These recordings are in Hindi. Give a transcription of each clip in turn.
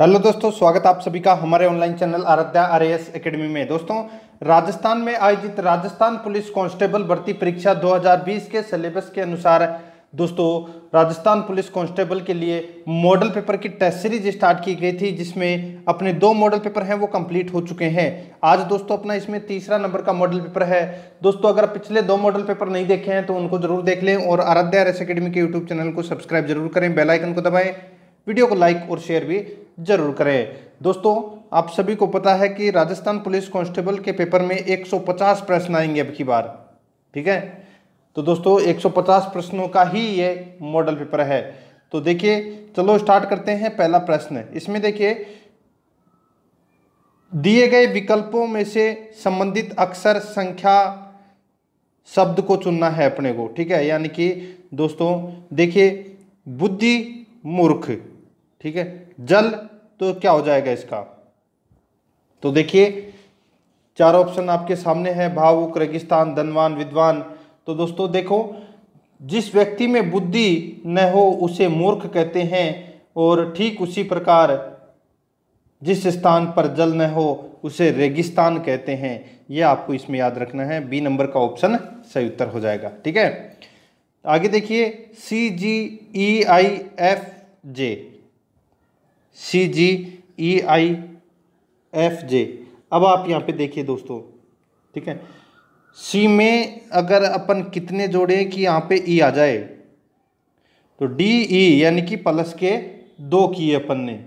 हेलो दोस्तों स्वागत आप सभी का हमारे online channel Aaradhya R S academy में दोस्तों राजस्थान में आयोजित राजस्थान पुलिस कांस्टेबल भर्ती परीक्षा 2020 के सिलेबस के अनुसार दोस्तों राजस्थान पुलिस कांस्टेबल के लिए मॉडल पेपर की टेस्ट सीरीज स्टार्ट की गई थी जिसमें अपने दो मॉडल पेपर हैं वो कंप्लीट हो चुके हैं आज दोस्तों अपना इसमें तीसरा नंबर का मॉडल पेपर है दोस्तों अगर पिछले दो मॉडल पेपर नहीं देखे हैं तो उनको जरूर देख लें और आराध्या आर एस अकेडमी के यूट्यूब चैनल को सब्सक्राइब जरूर करें बेलाइकन को दबाएं वीडियो को लाइक और शेयर भी जरूर करें दोस्तों आप सभी को पता है कि राजस्थान पुलिस कांस्टेबल के पेपर में 150 प्रश्न आएंगे अब की बार ठीक है तो दोस्तों 150 प्रश्नों का ही ये मॉडल पेपर है तो देखिए चलो स्टार्ट करते हैं पहला प्रश्न इसमें देखिए दिए गए विकल्पों में से संबंधित अक्षर संख्या शब्द को चुनना है अपने को ठीक है यानी कि दोस्तों देखिए बुद्धि मूर्ख ठीक है जल तो क्या हो जाएगा इसका तो देखिए चार ऑप्शन आपके सामने है भावुक रेगिस्तान धनवान विद्वान तो दोस्तों देखो जिस व्यक्ति में बुद्धि न हो उसे मूर्ख कहते हैं और ठीक उसी प्रकार जिस स्थान पर जल न हो उसे रेगिस्तान कहते हैं यह आपको इसमें याद रखना है बी नंबर का ऑप्शन सही उत्तर हो जाएगा ठीक है आगे देखिए सी जी ई I F J C ji E I F जे अब आप यहाँ पे देखिए दोस्तों ठीक है सी में अगर अपन कितने जोड़े कि यहाँ पे ई e आ जाए तो डी ई e यानी कि प्लस के दो किए अपन ने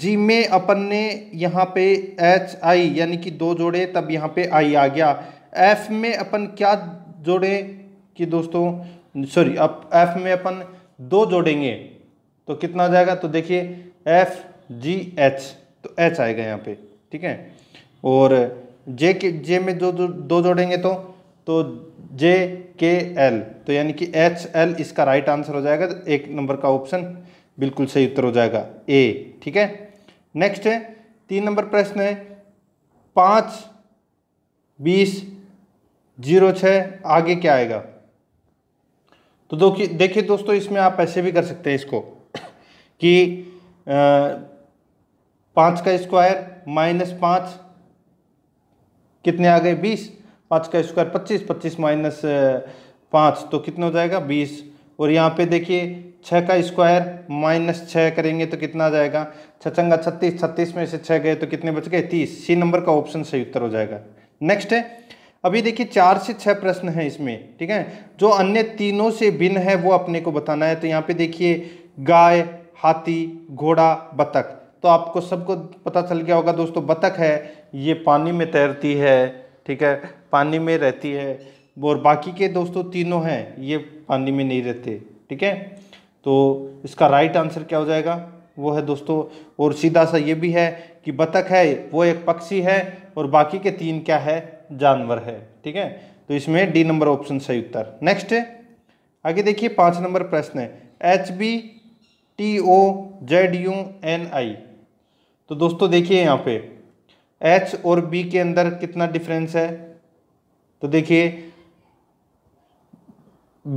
जी में अपन ने यहाँ पे एच आई यानी कि दो जोड़े तब यहाँ पे आई आ गया एफ में अपन क्या जोड़े कि दोस्तों सॉरी अब एफ में अपन दो जोड़ेंगे तो कितना आ जाएगा तो देखिए एफ जी एच तो एच आएगा यहाँ पे ठीक है और जे के जे में दो दो जोड़ेंगे तो तो जे के एल तो यानी कि एच एल इसका राइट आंसर हो जाएगा तो एक नंबर का ऑप्शन बिल्कुल सही उत्तर हो जाएगा ए ठीक है नेक्स्ट है तीन नंबर प्रश्न है पाँच बीस जीरो छः आगे क्या आएगा तो देखिए दोस्तों इसमें आप ऐसे भी कर सकते हैं इसको कि पाँच का स्क्वायर माइनस पाँच कितने आ गए बीस पाँच का स्क्वायर पच्चीस पच्चीस माइनस पाँच तो कितना हो जाएगा बीस और यहाँ पे देखिए छः का स्क्वायर माइनस छः करेंगे तो कितना आ जाएगा छचंगा छत्तीस छत्तीस में से छः गए तो कितने बच गए तीस सी नंबर का ऑप्शन सही उत्तर हो जाएगा नेक्स्ट है अभी देखिए चार से छः प्रश्न हैं इसमें ठीक है जो अन्य तीनों से भिन्न है वो अपने को बताना है तो यहाँ पे देखिए गाय हाथी घोड़ा बतख तो आपको सबको पता चल गया होगा दोस्तों बतख है ये पानी में तैरती है ठीक है पानी में रहती है और बाकी के दोस्तों तीनों हैं ये पानी में नहीं रहते ठीक है तो इसका राइट आंसर क्या हो जाएगा वो है दोस्तों और सीधा सा ये भी है कि बतख है वो एक पक्षी है और बाकी के तीन क्या है जानवर है ठीक है तो इसमें डी नंबर ऑप्शन सही उत्तर नेक्स्ट आगे देखिए पाँच नंबर प्रश्न है H B T O Z U N I तो दोस्तों देखिए यहाँ पे एच और बी के अंदर कितना डिफरेंस है तो देखिए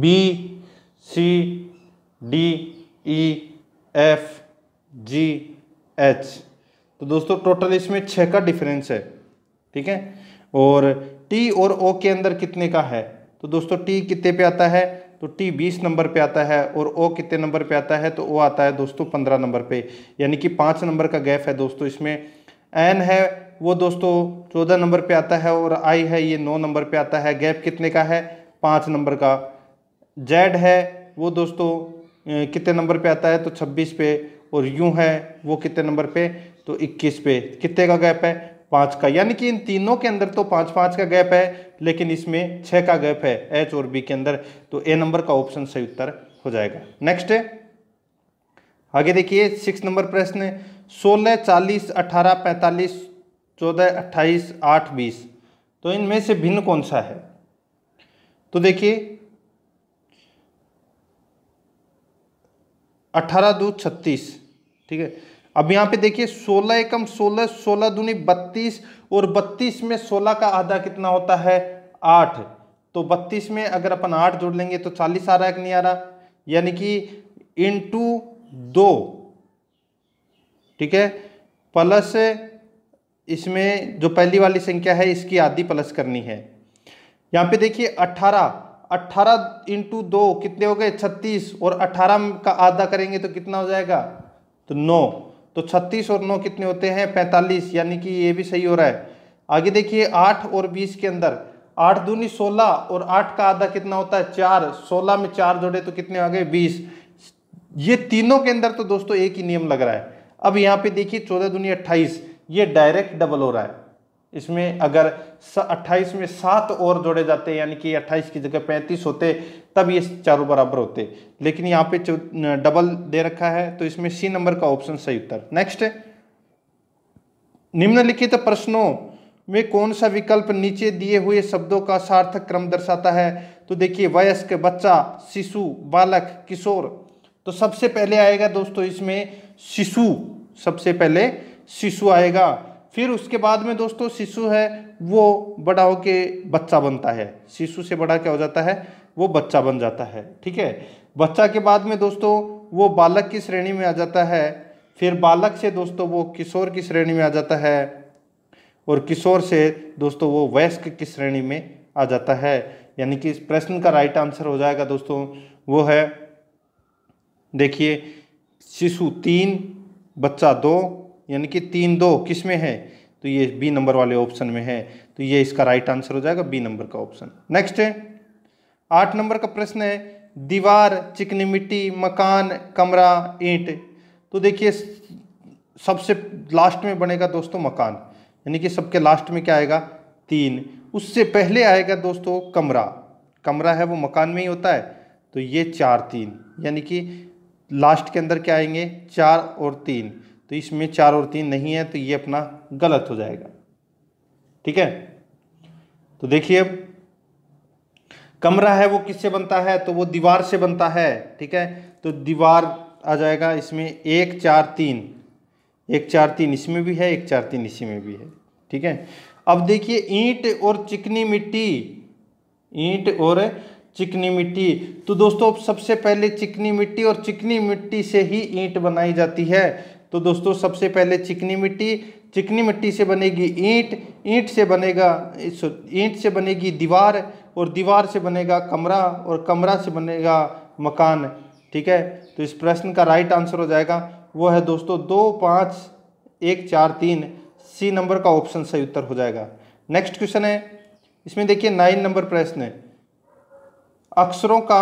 B C D E F G H तो दोस्तों टोटल इसमें छः का डिफरेंस है ठीक है और टी और ओ के अंदर कितने का है तो दोस्तों टी कितने पे आता है तो टी बीस नंबर पे आता है और ओ कितने नंबर पे आता है तो ओ आता है दोस्तों पंद्रह नंबर पे यानी कि पाँच नंबर का गैप है दोस्तों इसमें एन है वो दोस्तों चौदह नंबर पे आता है और आई है ये नौ नंबर पे आता है गैप कितने का है पाँच नंबर का जेड है वो दोस्तों कितने नंबर पे आता है तो छब्बीस पे और यू है वो कितने नंबर पे तो इक्कीस पे कितने का गैप है पाँच का यानी कि इन तीनों के अंदर तो पाँच पाँच का गैप है लेकिन इसमें छः का गैप है एच और बी के अंदर तो ए नंबर का ऑप्शन सही उत्तर हो जाएगा नेक्स्ट आगे देखिए सिक्स नंबर प्रश्न सोलह चालीस अठारह पैंतालीस चौदह अट्ठाईस आठ बीस तो इनमें से भिन्न कौन सा है तो देखिए अठारह दो छत्तीस ठीक है अब यहाँ पे देखिए 16 एकम 16 16 दूनी 32 और 32 में 16 का आधा कितना होता है 8 तो 32 में अगर अपन 8 जोड़ लेंगे तो 40 आ रहा है कि नहीं आ रहा यानी कि इंटू दो ठीक है प्लस इसमें जो पहली वाली संख्या है इसकी आधी प्लस करनी है यहाँ पे देखिए 18 अट्ठारह इंटू दो कितने हो गए छत्तीस और अट्ठारह का आधा करेंगे तो कितना हो जाएगा तो नौ तो छत्तीस और नौ कितने होते हैं पैंतालीस यानी कि ये भी सही हो रहा है आगे देखिए आठ और बीस के अंदर आठ दूनी सोलह और आठ का आधा कितना होता है चार सोलह में चार जोड़े तो कितने आ गए बीस ये तीनों के अंदर तो दोस्तों एक ही नियम लग रहा है अब यहाँ पे देखिए चौदह दूनी अट्ठाईस ये डायरेक्ट डबल हो रहा है इसमें अगर अट्ठाईस में सात और जोड़े जाते यानी कि 28 की जगह पैंतीस होते तब ये चारों बराबर होते लेकिन यहाँ पे डबल दे रखा है तो इसमें सी नंबर का ऑप्शन सही उत्तर नेक्स्ट निम्नलिखित प्रश्नों में कौन सा विकल्प नीचे दिए हुए शब्दों का सार्थक क्रम दर्शाता है तो देखिए वयस्क बच्चा शिशु बालक किशोर तो सबसे पहले आएगा दोस्तों इसमें शिशु सबसे पहले शिशु आएगा फिर उसके बाद में दोस्तों शिशु है वो बड़ा के बच्चा बनता है शिशु से बड़ा क्या हो जाता है वो बच्चा बन जाता है ठीक है बच्चा के बाद में दोस्तों वो बालक की श्रेणी में आ जाता है फिर बालक से दोस्तों वो किशोर की श्रेणी में आ जाता है और किशोर से दोस्तों वो वयस्क की श्रेणी में आ जाता है यानी कि इस प्रश्न का राइट आंसर हो जाएगा दोस्तों वो है देखिए शिशु तीन बच्चा दो यानी कि तीन दो किस में है तो ये बी नंबर वाले ऑप्शन में है तो ये इसका राइट आंसर हो जाएगा बी नंबर का ऑप्शन नेक्स्ट है आठ नंबर का प्रश्न है दीवार चिकनी मिट्टी मकान कमरा ईंट तो देखिए सबसे लास्ट में बनेगा दोस्तों मकान यानी कि सबके लास्ट में क्या आएगा तीन उससे पहले आएगा दोस्तों कमरा कमरा है वो मकान में ही होता है तो ये चार तीन यानी कि लास्ट के अंदर क्या आएंगे चार और तीन तो इसमें चार और तीन नहीं है तो ये अपना गलत हो जाएगा ठीक है तो देखिए अब कमरा है वो किससे बनता है तो वो दीवार से बनता है ठीक है तो दीवार आ जाएगा इसमें एक चार तीन एक चार तीन इसमें भी है एक चार तीन इसी में भी है ठीक है अब देखिए ईंट और चिकनी मिट्टी ईंट और चिकनी मिट्टी तो दोस्तों सबसे पहले चिकनी मिट्टी और चिकनी मिट्टी से ही ईंट बनाई जाती है तो दोस्तों सबसे पहले चिकनी मिट्टी चिकनी मिट्टी से बनेगी ईंट ईंट से बनेगा ईंट से बनेगी दीवार और दीवार से बनेगा कमरा और कमरा से बनेगा मकान ठीक है तो इस प्रश्न का राइट आंसर हो जाएगा वो है दोस्तों दो पाँच एक चार तीन सी नंबर का ऑप्शन सही उत्तर हो जाएगा नेक्स्ट क्वेश्चन है इसमें देखिए नाइन नंबर प्रश्न है अक्षरों का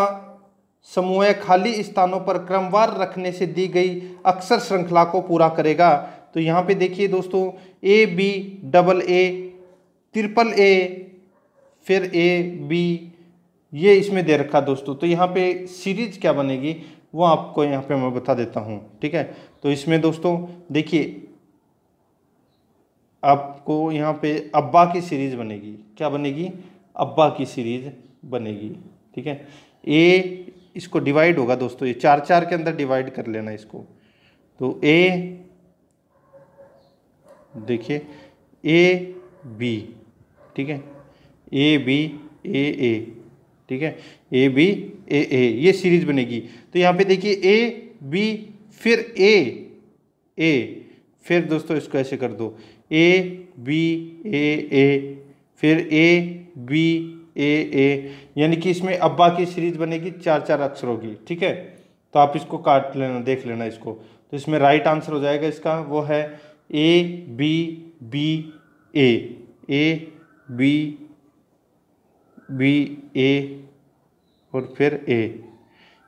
समूह खाली स्थानों पर क्रमवार रखने से दी गई अक्षर श्रृंखला को पूरा करेगा तो यहाँ पे देखिए दोस्तों A B double A triple A फिर ए बी ये इसमें दे रखा दोस्तों तो यहाँ पे सीरीज क्या बनेगी वो आपको यहाँ पे मैं बता देता हूँ ठीक है तो इसमें दोस्तों देखिए आपको यहाँ पे अब्बा की सीरीज बनेगी क्या बनेगी अब्बा की सीरीज बनेगी ठीक है ए इसको डिवाइड होगा दोस्तों ये चार चार के अंदर डिवाइड कर लेना इसको तो ए देखिए ए बी ठीक है ए बी ए ए ठीक है ए बी ए ए ये सीरीज बनेगी तो यहाँ पे देखिए ए बी फिर ए ए फिर दोस्तों इसको ऐसे कर दो ए बी ए ए फिर ए बी ए ए यानी कि इसमें अब्बा की सीरीज बनेगी चार चार अक्षरों की ठीक है तो आप इसको काट लेना देख लेना इसको तो इसमें राइट आंसर हो जाएगा इसका वो है A B B A A B B A और फिर ए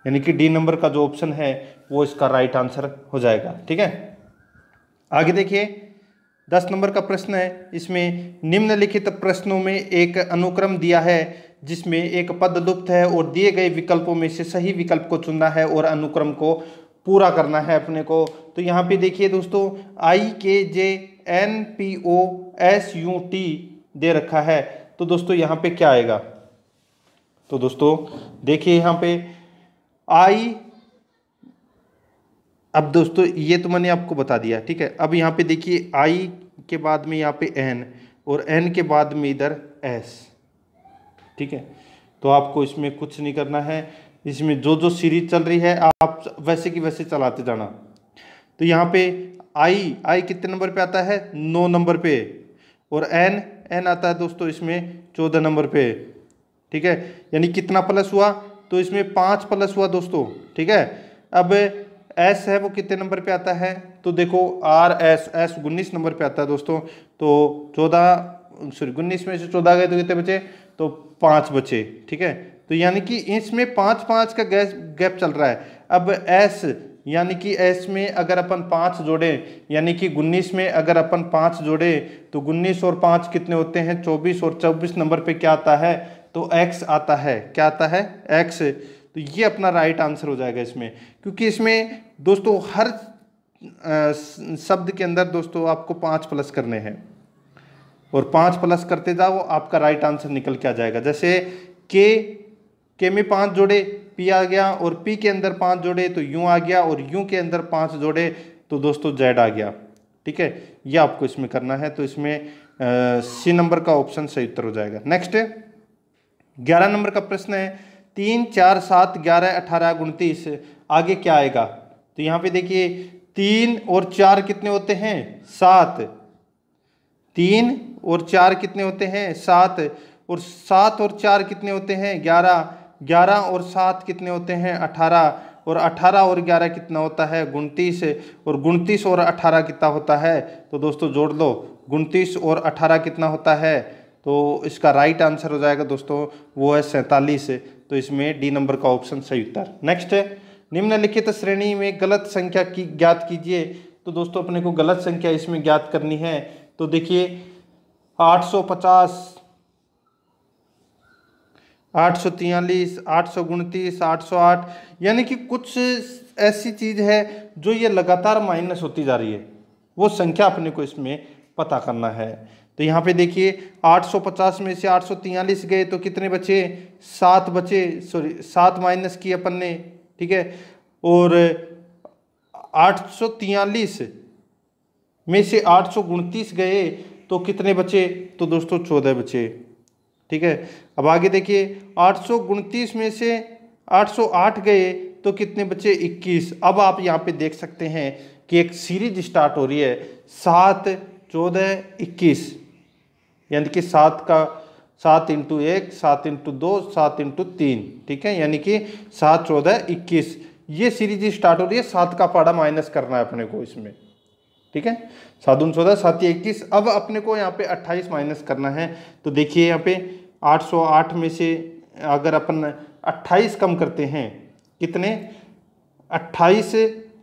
यानी कि डी नंबर का जो ऑप्शन है वो इसका राइट आंसर हो जाएगा ठीक है आगे देखिए दस नंबर का प्रश्न है इसमें निम्नलिखित प्रश्नों में एक अनुक्रम दिया है जिसमें एक पद लुप्त है और दिए गए विकल्पों में से सही विकल्प को चुनना है और अनुक्रम को पूरा करना है अपने को तो यहाँ पे देखिए दोस्तों I K J N P O S U T दे रखा है तो दोस्तों यहाँ पे क्या आएगा तो दोस्तों देखिए यहाँ पे आई अब दोस्तों ये तो मैंने आपको बता दिया ठीक है अब यहाँ पे देखिए आई के बाद में यहाँ पे एन और एन के बाद में इधर एस ठीक है तो आपको इसमें कुछ नहीं करना है इसमें जो जो सीरीज चल रही है आप वैसे की वैसे चलाते जाना तो यहाँ पे आई आई कितने नंबर पे आता है नौ नंबर पे और एन एन आता है दोस्तों इसमें चौदह नंबर पे ठीक है यानी कितना प्लस हुआ तो इसमें पाँच प्लस हुआ दोस्तों ठीक है अब एस है वो कितने नंबर पे आता है तो देखो आर एस एस उन्नीस नंबर पे आता है दोस्तों तो चौदह सॉरी उन्नीस में से चौदह गए तो कितने बचे तो पाँच बचे ठीक है तो यानी कि इसमें पाँच पाँच का गैस गैप चल रहा है अब एस यानी कि एस में अगर अपन पाँच जोड़े यानी कि उन्नीस में अगर अपन पाँच जोड़े तो उन्नीस और पाँच कितने होते हैं चौबीस और चौबीस नंबर पे क्या आता है तो एक्स आता है क्या आता है एक्स तो ये अपना राइट आंसर हो जाएगा इसमें क्योंकि इसमें दोस्तों हर शब्द के अंदर दोस्तों आपको पाँच प्लस करने हैं और पाँच प्लस करते जाओ आपका राइट आंसर निकल के आ जाएगा जैसे के के में पाँच जोड़े पी आ गया और पी के अंदर पाँच जोड़े तो यूँ आ गया और यूँ के अंदर पाँच जोड़े तो दोस्तों जेड आ गया ठीक है ये आपको इसमें करना है तो इसमें सी नंबर का ऑप्शन सही उत्तर हो जाएगा नेक्स्ट ग्यारह नंबर का प्रश्न है तीन चार सात ग्यारह अठारह उनतीस आगे क्या आएगा तो यहाँ पे देखिए तीन और चार कितने होते हैं सात तीन और चार कितने होते हैं सात और सात और चार कितने होते हैं ग्यारह ग्यारह और सात कितने होते हैं अठारह और अठारह और ग्यारह कितना होता है उनतीस और उनतीस और अठारह कितना होता है तो दोस्तों जोड़ लो उनतीस और अठारह कितना होता है तो इसका राइट आंसर हो जाएगा दोस्तों वो है सैंतालीस तो इसमें डी नंबर का ऑप्शन सही उत्तर नेक्स्ट है निम्नलिखित श्रेणी में गलत संख्या की ज्ञात कीजिए तो दोस्तों अपने को गलत संख्या इसमें ज्ञात करनी है तो देखिए 850 आठ सौ तियालीस आठ सौ आठ सौ आठ यानी कि कुछ ऐसी चीज़ है जो ये लगातार माइनस होती जा रही है वो संख्या अपने को इसमें पता करना है तो यहाँ पे देखिए 850 में से आठ गए तो कितने बचे सात बचे सॉरी सात माइनस किए अपन ने ठीक है और आठ में से आठ गए तो कितने बचे तो दोस्तों चौदह बचे ठीक है अब आगे देखिए आठ में से 808 गए तो कितने बचे 21 अब आप यहाँ पे देख सकते हैं कि एक सीरीज स्टार्ट हो रही है सात चौदह इक्कीस यानी कि सात का सात इंटू एक सात इंटू दो सात इंटू तीन ठीक है यानी कि सात चौदह इक्कीस ये सीरीज स्टार्ट हो रही है सात का पाड़ा माइनस करना है अपने को इसमें ठीक है सात उन चौदह सात इक्कीस अब अपने को यहाँ पे अट्ठाईस माइनस करना है तो देखिए यहाँ पे आठ सौ आठ में से अगर अपन अट्ठाईस कम करते हैं कितने अट्ठाईस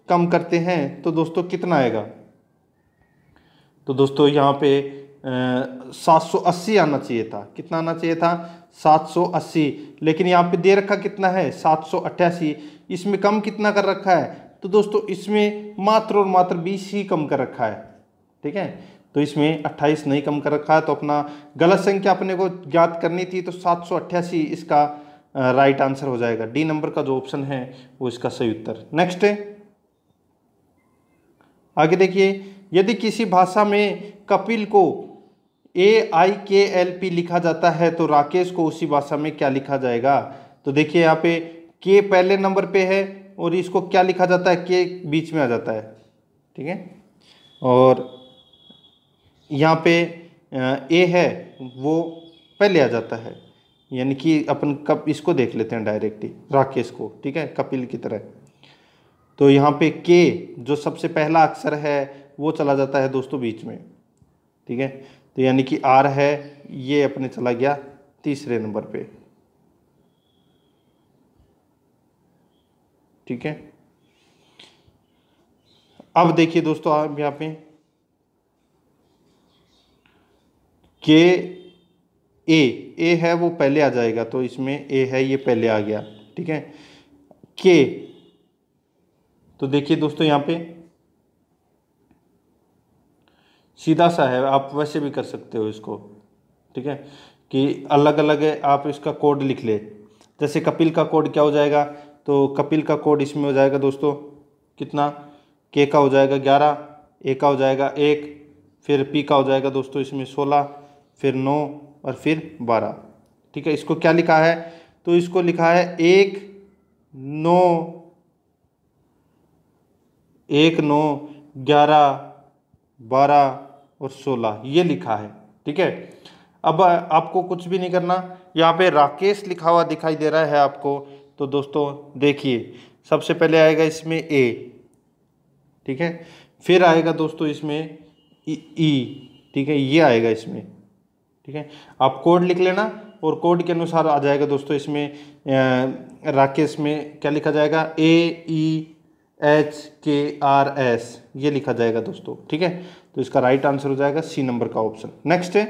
कम करते हैं तो दोस्तों कितना आएगा तो दोस्तों यहाँ पे 780 आना चाहिए था कितना आना चाहिए था 780 लेकिन यहाँ पे दे रखा कितना है सात इसमें कम कितना कर रखा है तो दोस्तों इसमें मात्र और मात्र 20 ही कम कर रखा है ठीक है तो इसमें 28 नहीं कम कर रखा है तो अपना गलत संख्या अपने को ज्ञात करनी थी तो सात इसका राइट आंसर हो जाएगा डी नंबर का जो ऑप्शन है वो इसका सही उत्तर नेक्स्ट है आगे देखिए यदि किसी भाषा में कपिल को ए आई के एल पी लिखा जाता है तो राकेश को उसी भाषा में क्या लिखा जाएगा तो देखिए यहाँ पे के पहले नंबर पे है और इसको क्या लिखा जाता है के बीच में आ जाता है ठीक है और यहाँ पे ए है वो पहले आ जाता है यानी कि अपन कप इसको देख लेते हैं डायरेक्टली राकेश को ठीक है कपिल की तरह तो यहाँ पे के जो सबसे पहला अक्षर है वो चला जाता है दोस्तों बीच में ठीक है तो यानी कि आर है ये अपने चला गया तीसरे नंबर पे ठीक है अब देखिए दोस्तों आप यहां पे के ए ए है वो पहले आ जाएगा तो इसमें ए है ये पहले आ गया ठीक है के तो देखिए दोस्तों यहाँ पे सीधा सा है आप वैसे भी कर सकते हो इसको ठीक है कि अलग अलग है आप इसका कोड लिख ले जैसे कपिल का कोड क्या हो जाएगा तो कपिल का कोड इसमें हो जाएगा दोस्तों कितना के का हो जाएगा ग्यारह ए का हो जाएगा एक फिर पी का हो जाएगा दोस्तों इसमें सोलह फिर नौ और फिर बारह ठीक है इसको क्या लिखा है तो इसको लिखा है एक नौ एक नौ ग्यारह बारह और सोलह ये लिखा है ठीक है अब आपको कुछ भी नहीं करना यहाँ पे राकेश लिखा हुआ दिखाई दे रहा है आपको तो दोस्तों देखिए सबसे पहले आएगा इसमें ए ठीक है फिर आएगा दोस्तों इसमें ई e, e, ठीक है ये आएगा इसमें ठीक है आप कोड लिख लेना और कोड के अनुसार आ जाएगा दोस्तों इसमें राकेश में क्या लिखा जाएगा A E H K R S ये लिखा जाएगा दोस्तों ठीक है तो इसका राइट आंसर हो जाएगा सी नंबर का ऑप्शन नेक्स्ट है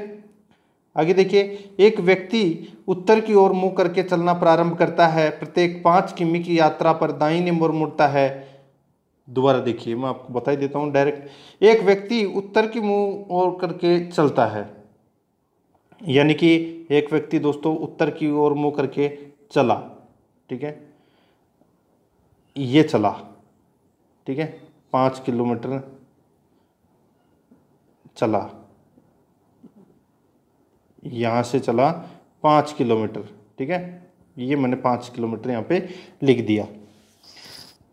आगे देखिए एक व्यक्ति उत्तर की ओर मुंह करके चलना प्रारंभ करता है प्रत्येक पाँच किमी की यात्रा पर दाहिने मोर मुड़ता है दोबारा देखिए मैं आपको बता ही देता हूँ डायरेक्ट एक व्यक्ति उत्तर की मुंह ओर करके चलता है यानी कि एक व्यक्ति दोस्तों उत्तर की ओर मुंह करके चला ठीक है ये चला ठीक है पाँच किलोमीटर चला यहाँ से चला पाँच किलोमीटर ठीक है ये मैंने पाँच किलोमीटर यहाँ पे लिख दिया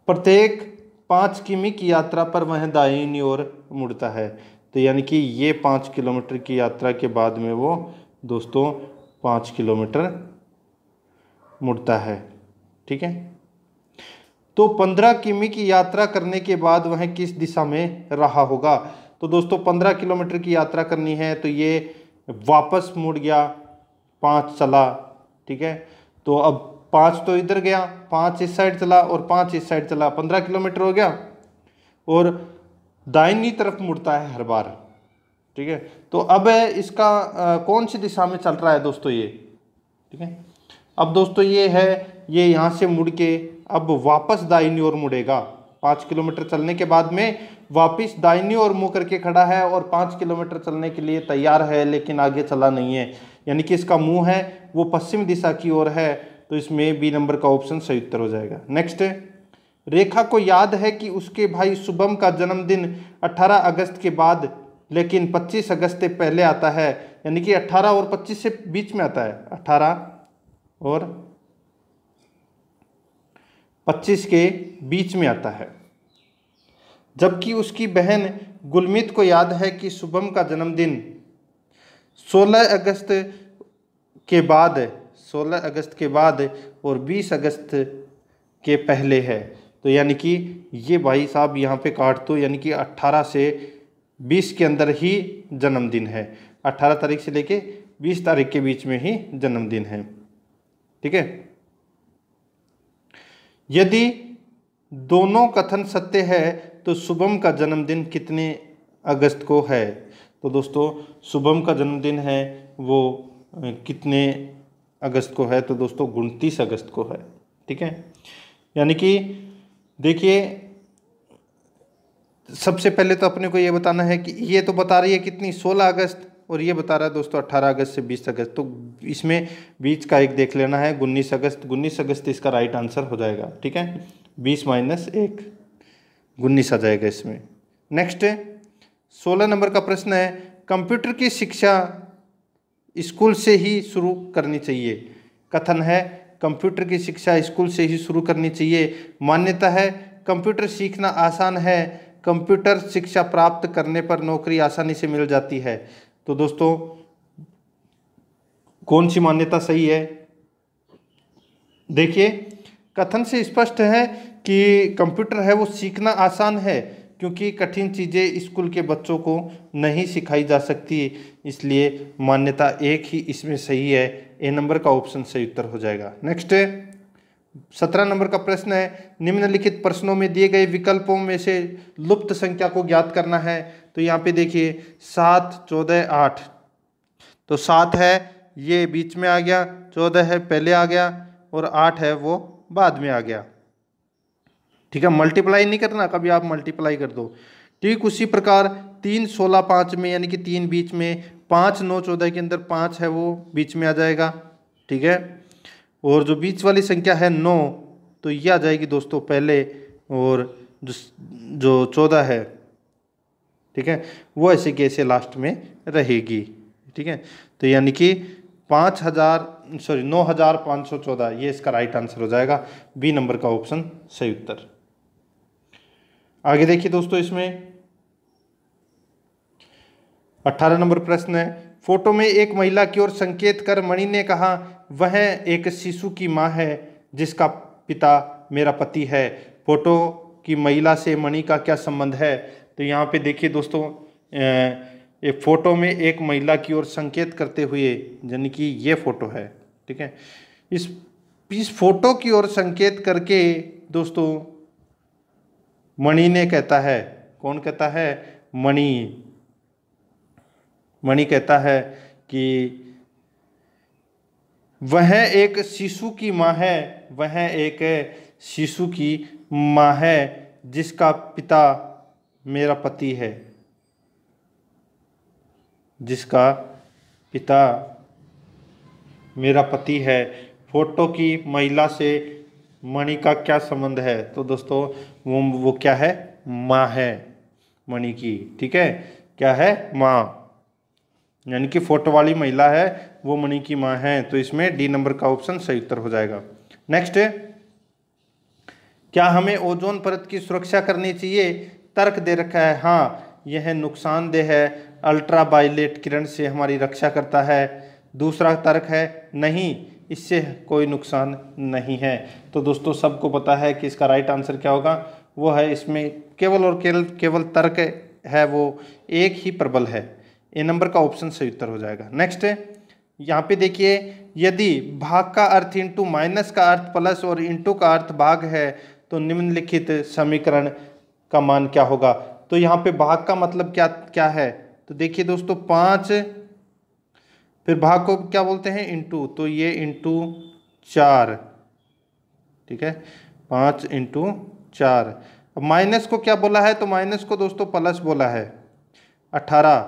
प्रत्येक पाँच किमी की यात्रा पर वह दाहिनी ओर मुड़ता है तो यानी कि ये पाँच किलोमीटर की यात्रा के बाद में वो दोस्तों पाँच किलोमीटर मुड़ता है ठीक है तो पंद्रह किमी की यात्रा करने के बाद वह किस दिशा में रहा होगा तो दोस्तों पंद्रह किलोमीटर की यात्रा करनी है तो ये वापस मुड़ गया पाँच चला ठीक है तो अब पाँच तो इधर गया पाँच इस साइड चला और पाँच इस साइड चला पंद्रह किलोमीटर हो गया और दाइनी तरफ मुड़ता है हर बार ठीक है तो अब इसका आ, कौन सी दिशा में चल रहा है दोस्तों ये ठीक है अब दोस्तों ये है ये यहाँ से मुड़ के अब वापस दाइनी ओर मुड़ेगा पाँच किलोमीटर चलने के बाद में वापस दाइनी और मुंह करके खड़ा है और पाँच किलोमीटर चलने के लिए तैयार है लेकिन आगे चला नहीं है यानी कि इसका मुंह है वो पश्चिम दिशा की ओर है तो इसमें बी नंबर का ऑप्शन सही उत्तर हो जाएगा नेक्स्ट रेखा को याद है कि उसके भाई शुभम का जन्मदिन अट्ठारह अगस्त के बाद लेकिन पच्चीस अगस्त से पहले आता है यानी कि अट्ठारह और पच्चीस से बीच में आता है अट्ठारह और 25 के बीच में आता है जबकि उसकी बहन गुलमित को याद है कि शुभम का जन्मदिन 16 अगस्त के बाद 16 अगस्त के बाद और 20 अगस्त के पहले है तो यानी कि ये भाई साहब यहाँ पे काट तो यानी कि 18 से 20 के अंदर ही जन्मदिन है 18 तारीख से लेके 20 तारीख के बीच में ही जन्मदिन है ठीक है यदि दोनों कथन सत्य है तो शुभम का जन्मदिन कितने अगस्त को है तो दोस्तों शुभम का जन्मदिन है वो कितने अगस्त को है तो दोस्तों उनतीस अगस्त को है ठीक है यानी कि देखिए सबसे पहले तो अपने को ये बताना है कि ये तो बता रही है कितनी 16 अगस्त और ये बता रहा है दोस्तों 18 अगस्त से 20 अगस्त तो इसमें बीच का एक देख लेना है उन्नीस अगस्त उन्नीस अगस्त इसका राइट आंसर हो जाएगा ठीक है बीस माइनस एक उन्नीस आ जाएगा इसमें नेक्स्ट सोलह नंबर का प्रश्न है कंप्यूटर की शिक्षा स्कूल से ही शुरू करनी चाहिए कथन है कंप्यूटर की शिक्षा स्कूल से ही शुरू करनी चाहिए मान्यता है कंप्यूटर सीखना आसान है कंप्यूटर शिक्षा प्राप्त करने पर नौकरी आसानी से मिल जाती है तो दोस्तों कौन सी मान्यता सही है देखिए कथन से स्पष्ट है कि कंप्यूटर है वो सीखना आसान है क्योंकि कठिन चीज़ें स्कूल के बच्चों को नहीं सिखाई जा सकती इसलिए मान्यता एक ही इसमें सही है ए नंबर का ऑप्शन सही उत्तर हो जाएगा नेक्स्ट सत्रह नंबर का प्रश्न है निम्नलिखित प्रश्नों में दिए गए विकल्पों में से लुप्त संख्या को ज्ञात करना है तो यहाँ पे देखिए सात चौदह आठ तो सात है ये बीच में आ गया चौदह है पहले आ गया और आठ है वो बाद में आ गया ठीक है मल्टीप्लाई नहीं करना कभी आप मल्टीप्लाई कर दो ठीक उसी प्रकार तीन सोलह पाँच में यानी कि तीन बीच में पाँच नौ चौदह के अंदर पाँच है वो बीच में आ जाएगा ठीक है और जो बीच वाली संख्या है नौ तो ये आ जाएगी दोस्तों पहले और जो जो चौदह है ठीक है वो ऐसे के ऐसे लास्ट में रहेगी ठीक है तो यानी कि पाँच हज़ार सॉरी नौ हज़ार पाँच सौ चौदह ये इसका राइट आंसर हो जाएगा बी नंबर का ऑप्शन सही उत्तर आगे देखिए दोस्तों इसमें अठारह नंबर प्रश्न है फोटो में एक महिला की ओर संकेत कर मणि ने कहा वह एक शिशु की माँ है जिसका पिता मेरा पति है फोटो की महिला से मणि का क्या संबंध है तो यहाँ पे देखिए दोस्तों ये फोटो में एक महिला की ओर संकेत करते हुए यानी कि ये फोटो है ठीक है इस इस फोटो की ओर संकेत करके दोस्तों मणि ने कहता है कौन कहता है मणि मणि कहता है कि वह एक शिशु की माँ है वह एक शिशु की माँ है जिसका पिता मेरा पति है जिसका पिता मेरा पति है फोटो की महिला से मणि का क्या संबंध है तो दोस्तों वो वो क्या है माँ है मणि की ठीक है क्या है माँ यानी कि फोटो वाली महिला है वो मणि की माँ है तो इसमें डी नंबर का ऑप्शन सही उत्तर हो जाएगा नेक्स्ट क्या हमें ओजोन परत की सुरक्षा करनी चाहिए तर्क दे रखा है हाँ यह नुकसानदेह है अल्ट्रावायलेट किरण से हमारी रक्षा करता है दूसरा तर्क है नहीं इससे कोई नुकसान नहीं है तो दोस्तों सबको पता है कि इसका राइट आंसर क्या होगा वो है इसमें केवल और केवल केवल तर्क है वो एक ही प्रबल है ए नंबर का ऑप्शन सही उत्तर हो जाएगा नेक्स्ट है यहाँ पे देखिए यदि भाग का अर्थ इंटू माइनस का अर्थ प्लस और इंटू का अर्थ भाग है तो निम्नलिखित समीकरण का मान क्या होगा तो यहाँ पे भाग का मतलब क्या क्या है तो देखिए दोस्तों पाँच फिर भाग को क्या बोलते हैं इंटू तो ये इंटू चार ठीक है पाँच इंटू चार अब माइनस को क्या बोला है तो माइनस को दोस्तों प्लस बोला है अट्ठारह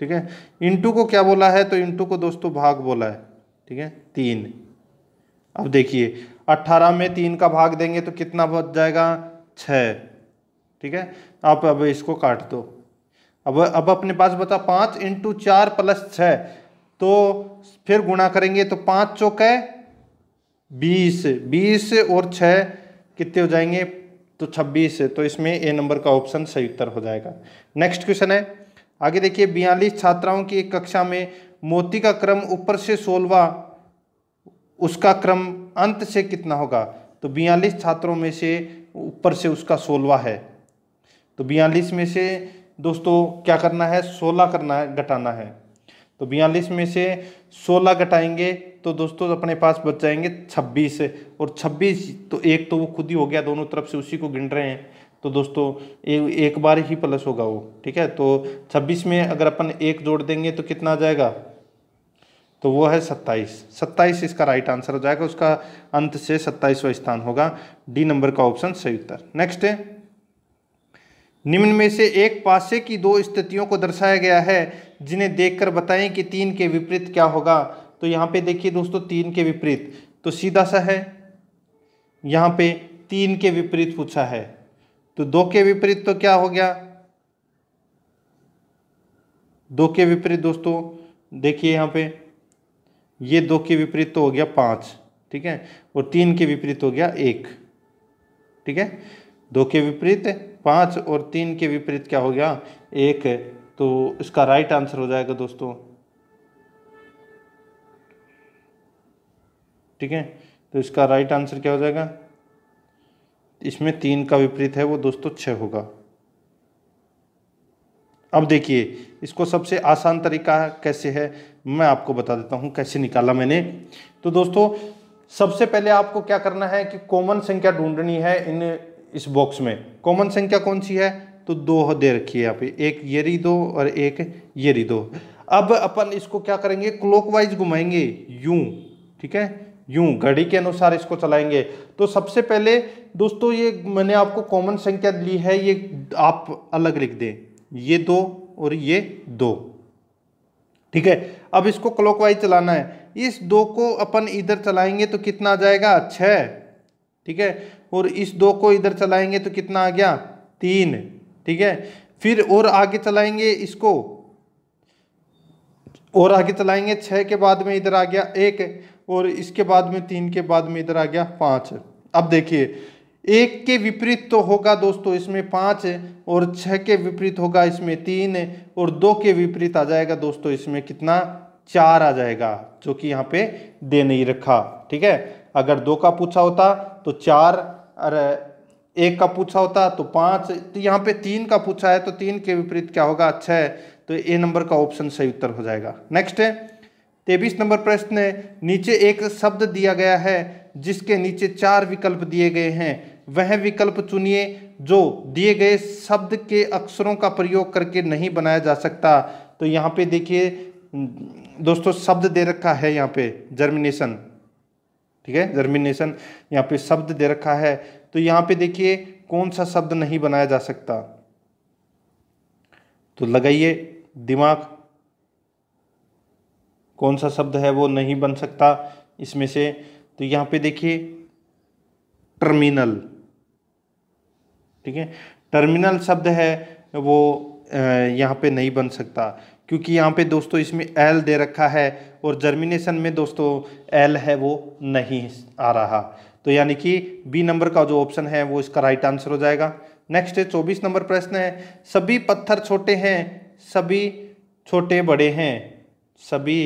ठीक है इंटू को क्या बोला है तो इंटू को दोस्तों भाग बोला है ठीक है तीन अब देखिए अट्ठारह में तीन का भाग देंगे तो कितना बच जाएगा छ ठीक है आप अब इसको काट दो अब अब अपने पास बता पाँच इंटू चार प्लस छः तो फिर गुणा करेंगे तो पाँच चौके बीस बीस और छः कितने हो जाएंगे तो 26 तो इसमें ए नंबर का ऑप्शन सही उत्तर हो जाएगा नेक्स्ट क्वेश्चन है आगे देखिए बयालीस छात्राओं की एक कक्षा में मोती का क्रम ऊपर से सोलवा उसका क्रम अंत से कितना होगा तो बयालीस छात्रों में से ऊपर से उसका सोलवा है तो बयालीस में से दोस्तों क्या करना है सोलह करना है घटाना है तो बयालीस में से सोलह घटाएंगे तो दोस्तों अपने पास बच जाएंगे छब्बीस और छब्बीस तो एक तो वो खुद ही हो गया दोनों तरफ से उसी को गिन रहे हैं तो दोस्तों ए, एक बार ही प्लस होगा वो ठीक है तो छब्बीस में अगर अपन एक जोड़ देंगे तो कितना आ जाएगा तो वो है सत्ताईस सत्ताईस इसका राइट आंसर हो जाएगा उसका अंत से सत्ताईसवा स्थान होगा डी नंबर का ऑप्शन सही उत्तर नेक्स्ट है निम्न में से एक पासे की दो स्थितियों को दर्शाया गया है जिन्हें देखकर बताएं कि तीन के विपरीत क्या होगा तो यहाँ पे देखिए दोस्तों तीन के विपरीत तो सीधा सा है यहाँ पे तीन के विपरीत पूछा है तो दो के विपरीत तो क्या हो गया दो के विपरीत दोस्तों देखिए यहाँ पे ये दो के विपरीत तो हो गया पाँच ठीक है और तीन के विपरीत हो गया एक ठीक है दो के विपरीत पाँच और तीन के विपरीत क्या हो गया एक तो इसका राइट आंसर हो जाएगा दोस्तों ठीक है तो इसका राइट आंसर क्या हो जाएगा इसमें तीन का विपरीत है वो दोस्तों छः होगा अब देखिए इसको सबसे आसान तरीका कैसे है मैं आपको बता देता हूं कैसे निकाला मैंने तो दोस्तों सबसे पहले आपको क्या करना है कि कॉमन संख्या ढूंढनी है इन इस बॉक्स में कॉमन संख्या कौन सी है तो दो दे रखी है यहाँ पे एक ये री दो और एक ये री दो अब अपन इसको क्या करेंगे क्लॉकवाइज घुमाएंगे यूं ठीक है यूं घड़ी के अनुसार इसको चलाएंगे तो सबसे पहले दोस्तों ये मैंने आपको कॉमन संख्या ली है ये आप अलग लिख दें ये दो और ये दो ठीक है अब इसको क्लॉकवाइज चलाना है इस दो को अपन इधर चलाएंगे तो कितना आ जाएगा छः ठीक है और इस दो को इधर चलाएंगे तो कितना आ गया तीन ठीक है फिर और आगे चलाएंगे इसको और आगे चलाएंगे छः के बाद में इधर आ गया एक और इसके बाद में तीन के बाद में इधर आ गया पाँच अब देखिए एक के विपरीत तो होगा दोस्तों इसमें पाँच और छः के विपरीत होगा इसमें तीन और दो के विपरीत आ जाएगा दोस्तों इसमें कितना चार आ जाएगा जो कि यहाँ पे दे नहीं रखा ठीक है अगर दो का पूछा होता तो चार अरे एक का पूछा होता तो पाँच तो यहाँ पे तीन का पूछा है तो तीन के विपरीत क्या होगा छः तो ए नंबर का ऑप्शन सही उत्तर हो जाएगा नेक्स्ट है तेईस नंबर प्रश्न है नीचे एक शब्द दिया गया है जिसके नीचे चार विकल्प दिए गए हैं वह विकल्प चुनिए जो दिए गए शब्द के अक्षरों का प्रयोग करके नहीं बनाया जा सकता तो यहाँ पे देखिए दोस्तों शब्द दे रखा है यहाँ पे जर्मिनेशन ठीक है जर्मिनेशन यहाँ पे शब्द दे रखा है तो यहाँ पे देखिए कौन सा शब्द नहीं बनाया जा सकता तो लगाइए दिमाग कौन सा शब्द है वो नहीं बन सकता इसमें से तो यहाँ पे देखिए टर्मिनल ठीक है टर्मिनल शब्द है वो यहाँ पे नहीं बन सकता क्योंकि यहाँ पे दोस्तों इसमें एल दे रखा है और जर्मिनेशन में दोस्तों एल है वो नहीं आ रहा तो यानी कि बी नंबर का जो ऑप्शन है वो इसका राइट आंसर हो जाएगा नेक्स्ट है चौबीस नंबर प्रश्न है सभी पत्थर छोटे हैं सभी छोटे बड़े हैं सभी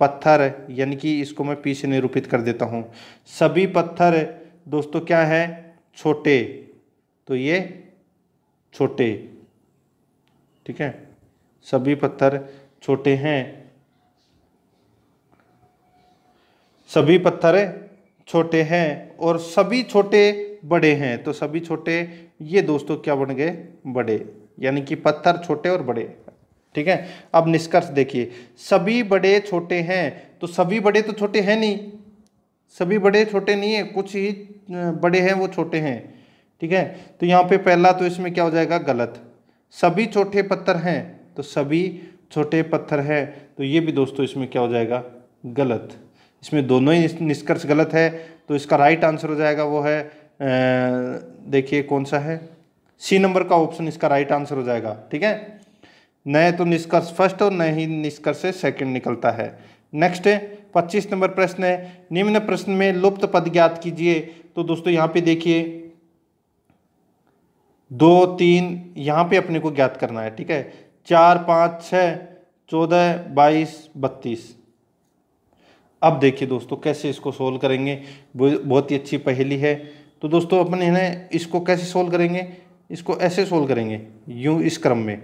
पत्थर यानी कि इसको मैं पी से निरूपित कर देता हूँ सभी पत्थर दोस्तों क्या है छोटे तो ये छोटे ठीक है सभी पत्थर छोटे हैं सभी पत्थर छोटे हैं और सभी छोटे बड़े हैं तो सभी छोटे ये दोस्तों क्या बन गए बड़े यानी कि पत्थर छोटे और बड़े ठीक है अब निष्कर्ष देखिए सभी बड़े छोटे हैं तो सभी बड़े तो छोटे हैं नहीं सभी बड़े छोटे नहीं है कुछ ही बड़े हैं वो छोटे हैं ठीक है तो यहाँ पे पहला तो इसमें क्या हो जाएगा गलत सभी छोटे पत्थर हैं तो सभी छोटे पत्थर हैं तो ये भी दोस्तों इसमें क्या हो जाएगा गलत इसमें दोनों ही निष्कर्ष गलत है तो इसका राइट आंसर हो जाएगा वो है देखिए कौन सा है सी नंबर का ऑप्शन इसका राइट आंसर हो जाएगा ठीक है नए तो निष्कर्ष फर्स्ट और नए ही निष्कर्ष से सेकंड निकलता है नेक्स्ट है पच्चीस नंबर प्रश्न है निम्न प्रश्न में लुप्त पद ज्ञात कीजिए तो दोस्तों यहाँ पे देखिए दो तीन यहाँ पे अपने को ज्ञात करना है ठीक है चार पाँच छः चौदह बाईस बत्तीस अब देखिए दोस्तों कैसे इसको सोल्व करेंगे बहुत ही अच्छी पहेली है तो दोस्तों अपने है इसको कैसे सोल्व करेंगे इसको ऐसे सोल्व करेंगे यूँ इस क्रम में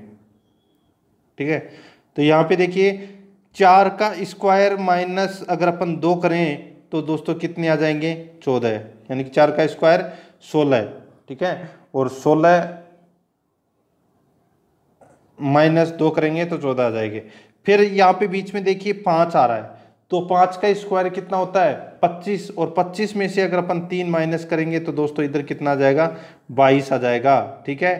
ठीक है तो यहाँ पे देखिए चार का स्क्वायर माइनस अगर अपन दो करें तो दोस्तों कितने आ जाएंगे चौदह यानी कि चार का स्क्वायर सोलह ठीक है और सोलह माइनस दो करेंगे तो चौदह आ जाएंगे फिर यहाँ पे बीच में देखिए पाँच आ रहा है तो पाँच का स्क्वायर कितना होता है पच्चीस और पच्चीस में से अगर अपन तीन माइनस करेंगे तो दोस्तों इधर कितना आ जाएगा बाईस आ जाएगा ठीक है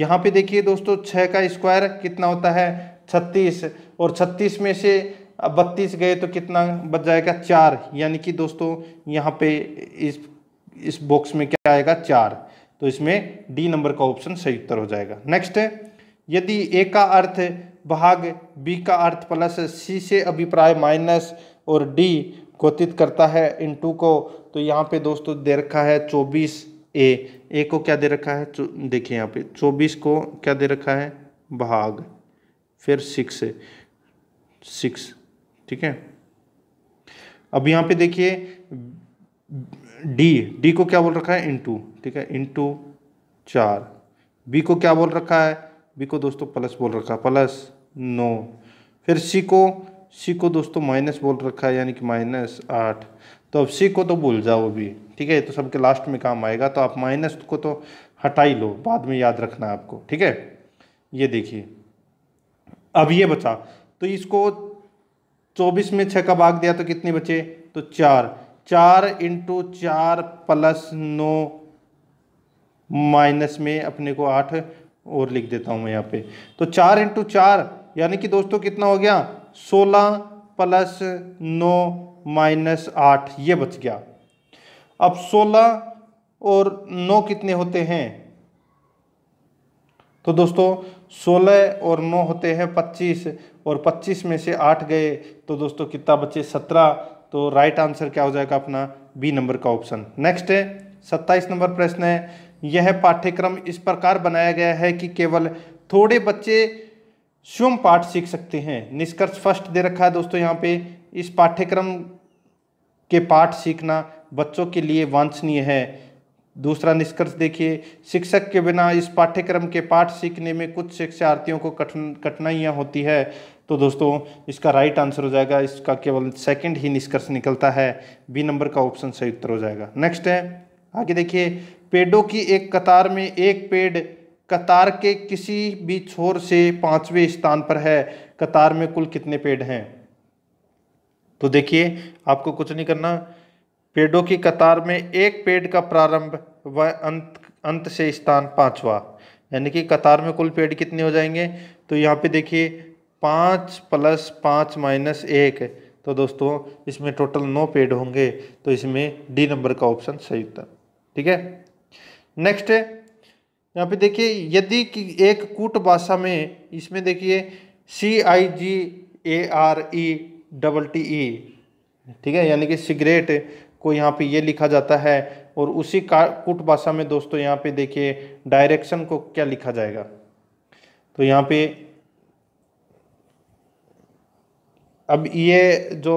यहाँ पे देखिए दोस्तों छः का स्क्वायर कितना होता है छत्तीस और छत्तीस में से बत्तीस गए तो कितना बच जाएगा चार यानी कि दोस्तों यहाँ पे इस इस बॉक्स में क्या आएगा चार तो इसमें डी नंबर का ऑप्शन सही उत्तर हो जाएगा नेक्स्ट यदि एक का अर्थ भाग बी का अर्थ प्लस सी से अभिप्राय माइनस और डी गोतित करता है इन टू को तो यहाँ पे दोस्तों दे रखा है चौबीस ए ए को क्या दे रखा है देखिए यहाँ पे चौबीस को क्या दे रखा है भाग फिर सिक्स सिक्स ठीक है अब यहाँ पे देखिए डी डी को क्या बोल रखा है इंटू ठीक है इंटू चार बी को क्या बोल रखा है बी को दोस्तों प्लस बोल रखा है प्लस नो फिर सी को सी को दोस्तों माइनस बोल रखा है यानी कि माइनस आठ तो अब सी को तो भूल जाओ अभी ठीक है तो सबके लास्ट में काम आएगा तो आप माइनस को तो हटा ही लो बाद में याद रखना आपको ठीक है ये देखिए अब ये बचा तो इसको चौबीस में छः का भाग दिया तो कितने बचे तो चार चार इंटू चार प्लस नौ माइनस में अपने को आठ और लिख देता हूँ मैं यहाँ पे तो चार इंटू चार यानी कि दोस्तों कितना हो गया सोलह प्लस नौ माइनस आठ ये बच गया अब सोलह और नौ कितने होते हैं तो दोस्तों सोलह और नौ होते हैं पच्चीस और पच्चीस में से आठ गए तो दोस्तों कितना बचे सत्रह तो राइट आंसर क्या हो जाएगा अपना बी नंबर का ऑप्शन नेक्स्ट है सत्ताईस नंबर प्रश्न है यह पाठ्यक्रम इस प्रकार बनाया गया है कि केवल थोड़े बच्चे स्वयं पाठ सीख सकते हैं निष्कर्ष फर्स्ट दे रखा है दोस्तों यहाँ पे इस पाठ्यक्रम के पाठ सीखना बच्चों के लिए वांछनीय है दूसरा निष्कर्ष देखिए शिक्षक के बिना इस पाठ्यक्रम के पाठ सीखने में कुछ शिक्षार्थियों को कठिन कठिनाइयाँ होती है तो दोस्तों इसका राइट आंसर हो जाएगा इसका केवल सेकंड ही निष्कर्ष निकलता है बी नंबर का ऑप्शन सही उत्तर हो जाएगा नेक्स्ट है आगे देखिए पेड़ों की एक कतार में एक पेड़ कतार के किसी भी छोर से पाँचवें स्थान पर है कतार में कुल कितने पेड़ हैं तो देखिए आपको कुछ नहीं करना पेड़ों की कतार में एक पेड़ का प्रारंभ व अंत अंत से स्थान पांचवा यानी कि कतार में कुल पेड़ कितने हो जाएंगे तो यहाँ पे देखिए पाँच प्लस पाँच माइनस एक तो दोस्तों इसमें टोटल नौ पेड़ होंगे तो इसमें डी नंबर का ऑप्शन सही था ठीक है नेक्स्ट है यहाँ पे देखिए यदि कि एक कूट भाषा में इसमें देखिए C I G A R E double T E ठीक है यानी कि सिगरेट को यहाँ पे ये लिखा जाता है और उसी का कूट भाषा में दोस्तों यहाँ पे देखिए डायरेक्शन को क्या लिखा जाएगा तो यहाँ पे अब ये जो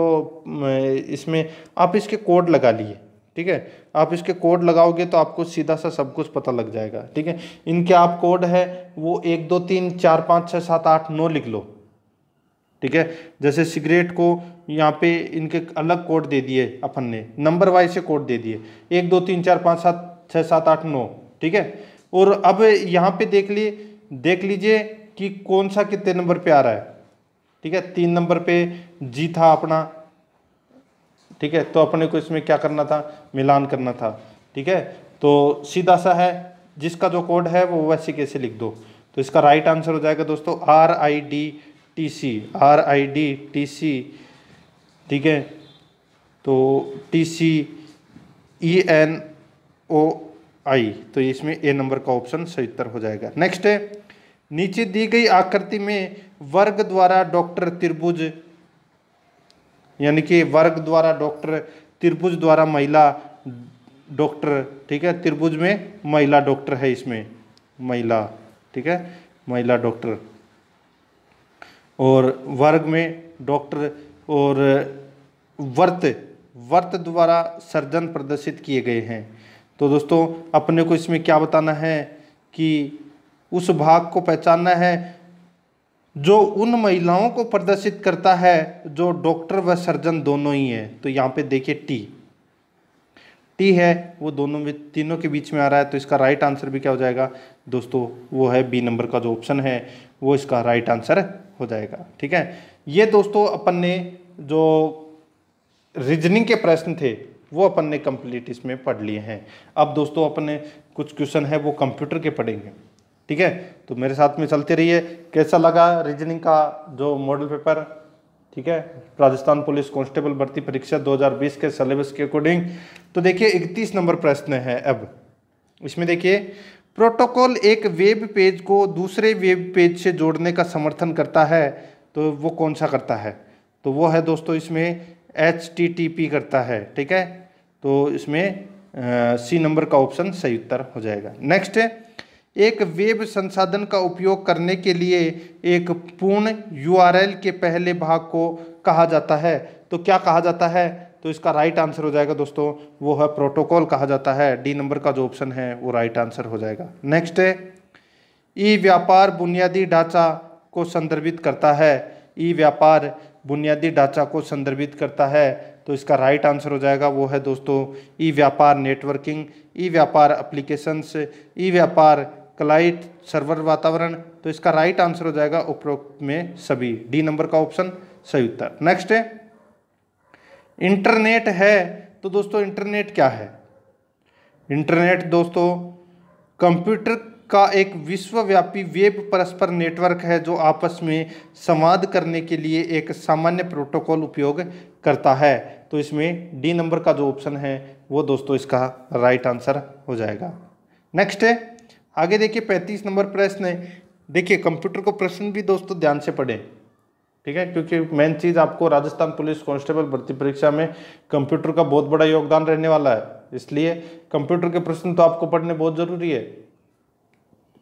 इसमें आप इसके कोड लगा लिए ठीक है आप इसके कोड लगाओगे तो आपको सीधा सा सब कुछ पता लग जाएगा ठीक है इनके आप कोड है वो एक दो तीन चार पाँच छः सात आठ नौ लिख लो ठीक है जैसे सिगरेट को यहाँ पे इनके अलग कोड दे दिए अपन ने नंबर वाइज से कोड दे दिए एक दो तीन चार पाँच सात छः सात आठ नौ ठीक है और अब यहाँ पे देख ली देख लीजिए कि कौन सा कितने नंबर पे आ रहा है ठीक है तीन नंबर पे जी था अपना ठीक है तो अपने को इसमें क्या करना था मिलान करना था ठीक है तो सीधा सा है जिसका जो कोड है वो वैसे कैसे लिख दो तो इसका राइट आंसर हो जाएगा दोस्तों R I D T C R I D T C ठीक है तो T C E N O आई तो इसमें ए नंबर का ऑप्शन सही उत्तर हो जाएगा नेक्स्ट है नीचे दी गई आकृति में वर्ग द्वारा डॉक्टर त्रिभुज यानी कि वर्ग द्वारा डॉक्टर त्रिभुज द्वारा महिला डॉक्टर ठीक है त्रिभुज में महिला डॉक्टर है इसमें महिला ठीक है महिला डॉक्टर और वर्ग में डॉक्टर और वर्त वर्त द्वारा सर्जन प्रदर्शित किए गए हैं तो दोस्तों अपने को इसमें क्या बताना है कि उस भाग को पहचानना है जो उन महिलाओं को प्रदर्शित करता है जो डॉक्टर व सर्जन दोनों ही हैं तो यहाँ पे देखिए टी टी है वो दोनों में तीनों के बीच में आ रहा है तो इसका राइट आंसर भी क्या हो जाएगा दोस्तों वो है बी नंबर का जो ऑप्शन है वो इसका राइट आंसर हो जाएगा ठीक है ये दोस्तों अपन ने जो रीजनिंग के प्रश्न थे वो अपन ने कंप्लीट इसमें पढ़ लिए हैं अब दोस्तों अपने कुछ क्वेश्चन है वो कंप्यूटर के पढ़ेंगे ठीक है तो मेरे साथ में चलते रहिए कैसा लगा रीजनिंग का जो मॉडल पेपर ठीक है राजस्थान पुलिस कांस्टेबल भर्ती परीक्षा 2020 के सिलेबस के अकॉर्डिंग तो देखिए 31 नंबर प्रश्न है अब इसमें देखिए प्रोटोकॉल एक वेब पेज को दूसरे वेब पेज से जोड़ने का समर्थन करता है तो वो कौन सा करता है तो वो है दोस्तों इसमें एच करता है ठीक है तो इसमें सी नंबर का ऑप्शन सही उत्तर हो जाएगा नेक्स्ट है एक वेब संसाधन का उपयोग करने के लिए एक पूर्ण यूआरएल के पहले भाग को कहा जाता है तो क्या कहा जाता है तो इसका राइट आंसर हो जाएगा दोस्तों वो है प्रोटोकॉल कहा जाता है डी नंबर का जो ऑप्शन है वो राइट आंसर हो जाएगा नेक्स्ट है ई व्यापार बुनियादी ढांचा को संदर्भित करता है ई व्यापार बुनियादी ढांचा को संदर्भित करता है तो इसका राइट आंसर हो जाएगा वो है दोस्तों ई व्यापार नेटवर्किंग ई व्यापार एप्लीकेशंस ई व्यापार क्लाइट सर्वर वातावरण तो इसका राइट आंसर हो जाएगा उपरोक्त में सभी डी नंबर का ऑप्शन सही उत्तर नेक्स्ट है इंटरनेट है तो दोस्तों इंटरनेट क्या है इंटरनेट दोस्तों कंप्यूटर का एक विश्वव्यापी वेब परस्पर नेटवर्क है जो आपस में संवाद करने के लिए एक सामान्य प्रोटोकॉल उपयोग करता है तो इसमें डी नंबर का जो ऑप्शन है वो दोस्तों इसका राइट आंसर हो जाएगा नेक्स्ट है आगे देखिए पैंतीस नंबर प्रश्न है देखिए कंप्यूटर को प्रश्न भी दोस्तों ध्यान से पढ़े ठीक है क्योंकि मेन चीज़ आपको राजस्थान पुलिस कांस्टेबल भर्ती परीक्षा में कंप्यूटर का बहुत बड़ा योगदान रहने वाला है इसलिए कंप्यूटर के प्रश्न तो आपको पढ़ने बहुत ज़रूरी है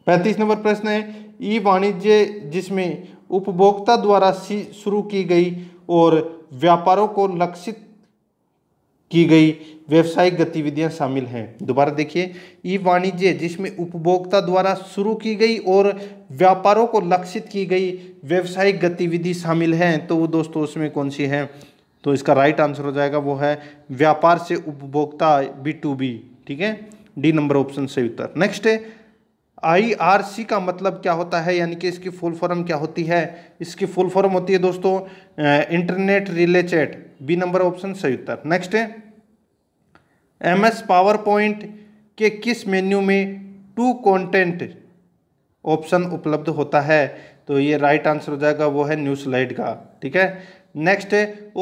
पैंतीस नंबर प्रश्न है ई वाणिज्य जिसमें उपभोक्ता द्वारा शुरू की गई और व्यापारों को लक्षित की गई व्यवसायिक गतिविधियां शामिल हैं दोबारा देखिए ई वाणिज्य जिसमें उपभोक्ता द्वारा शुरू की गई और व्यापारों को लक्षित की गई व्यवसायिक गतिविधि शामिल हैं तो वो दोस्तों उसमें कौन सी है तो इसका राइट आंसर हो जाएगा वो है व्यापार से उपभोक्ता बी टू बी ठीक है डी नंबर ऑप्शन से उत्तर नेक्स्ट है आईआरसी का मतलब क्या होता है यानी कि इसकी फुल फॉर्म क्या होती है इसकी फुल फॉर्म होती है दोस्तों internet relay chat B number option सही उत्तर नेक्स्ट है एम एस पावर पॉइंट के किस मेन्यू में टू कंटेंट ऑप्शन उपलब्ध होता है तो ये राइट आंसर हो जाएगा वो है न्यू स्लाइड का ठीक है नेक्स्ट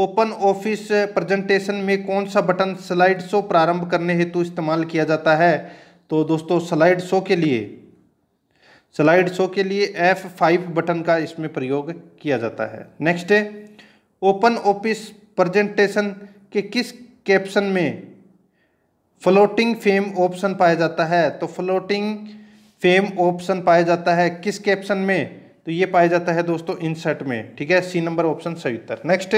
ओपन ऑफिस प्रेजेंटेशन में कौन सा बटन स्लाइड शो प्रारंभ करने हेतु इस्तेमाल किया जाता है तो दोस्तों स्लाइड शो के लिए स्लाइड शो के लिए एफ फाइव बटन का इसमें प्रयोग किया जाता है नेक्स्ट ओपन ऑफिस प्रेजेंटेशन के किस कैप्शन में फ्लोटिंग फेम ऑप्शन पाया जाता है तो फ्लोटिंग फेम ऑप्शन पाया जाता है किस कैप्शन में तो ये पाया जाता है दोस्तों इंसर्ट में ठीक है सी नंबर ऑप्शन सही उत्तर नेक्स्ट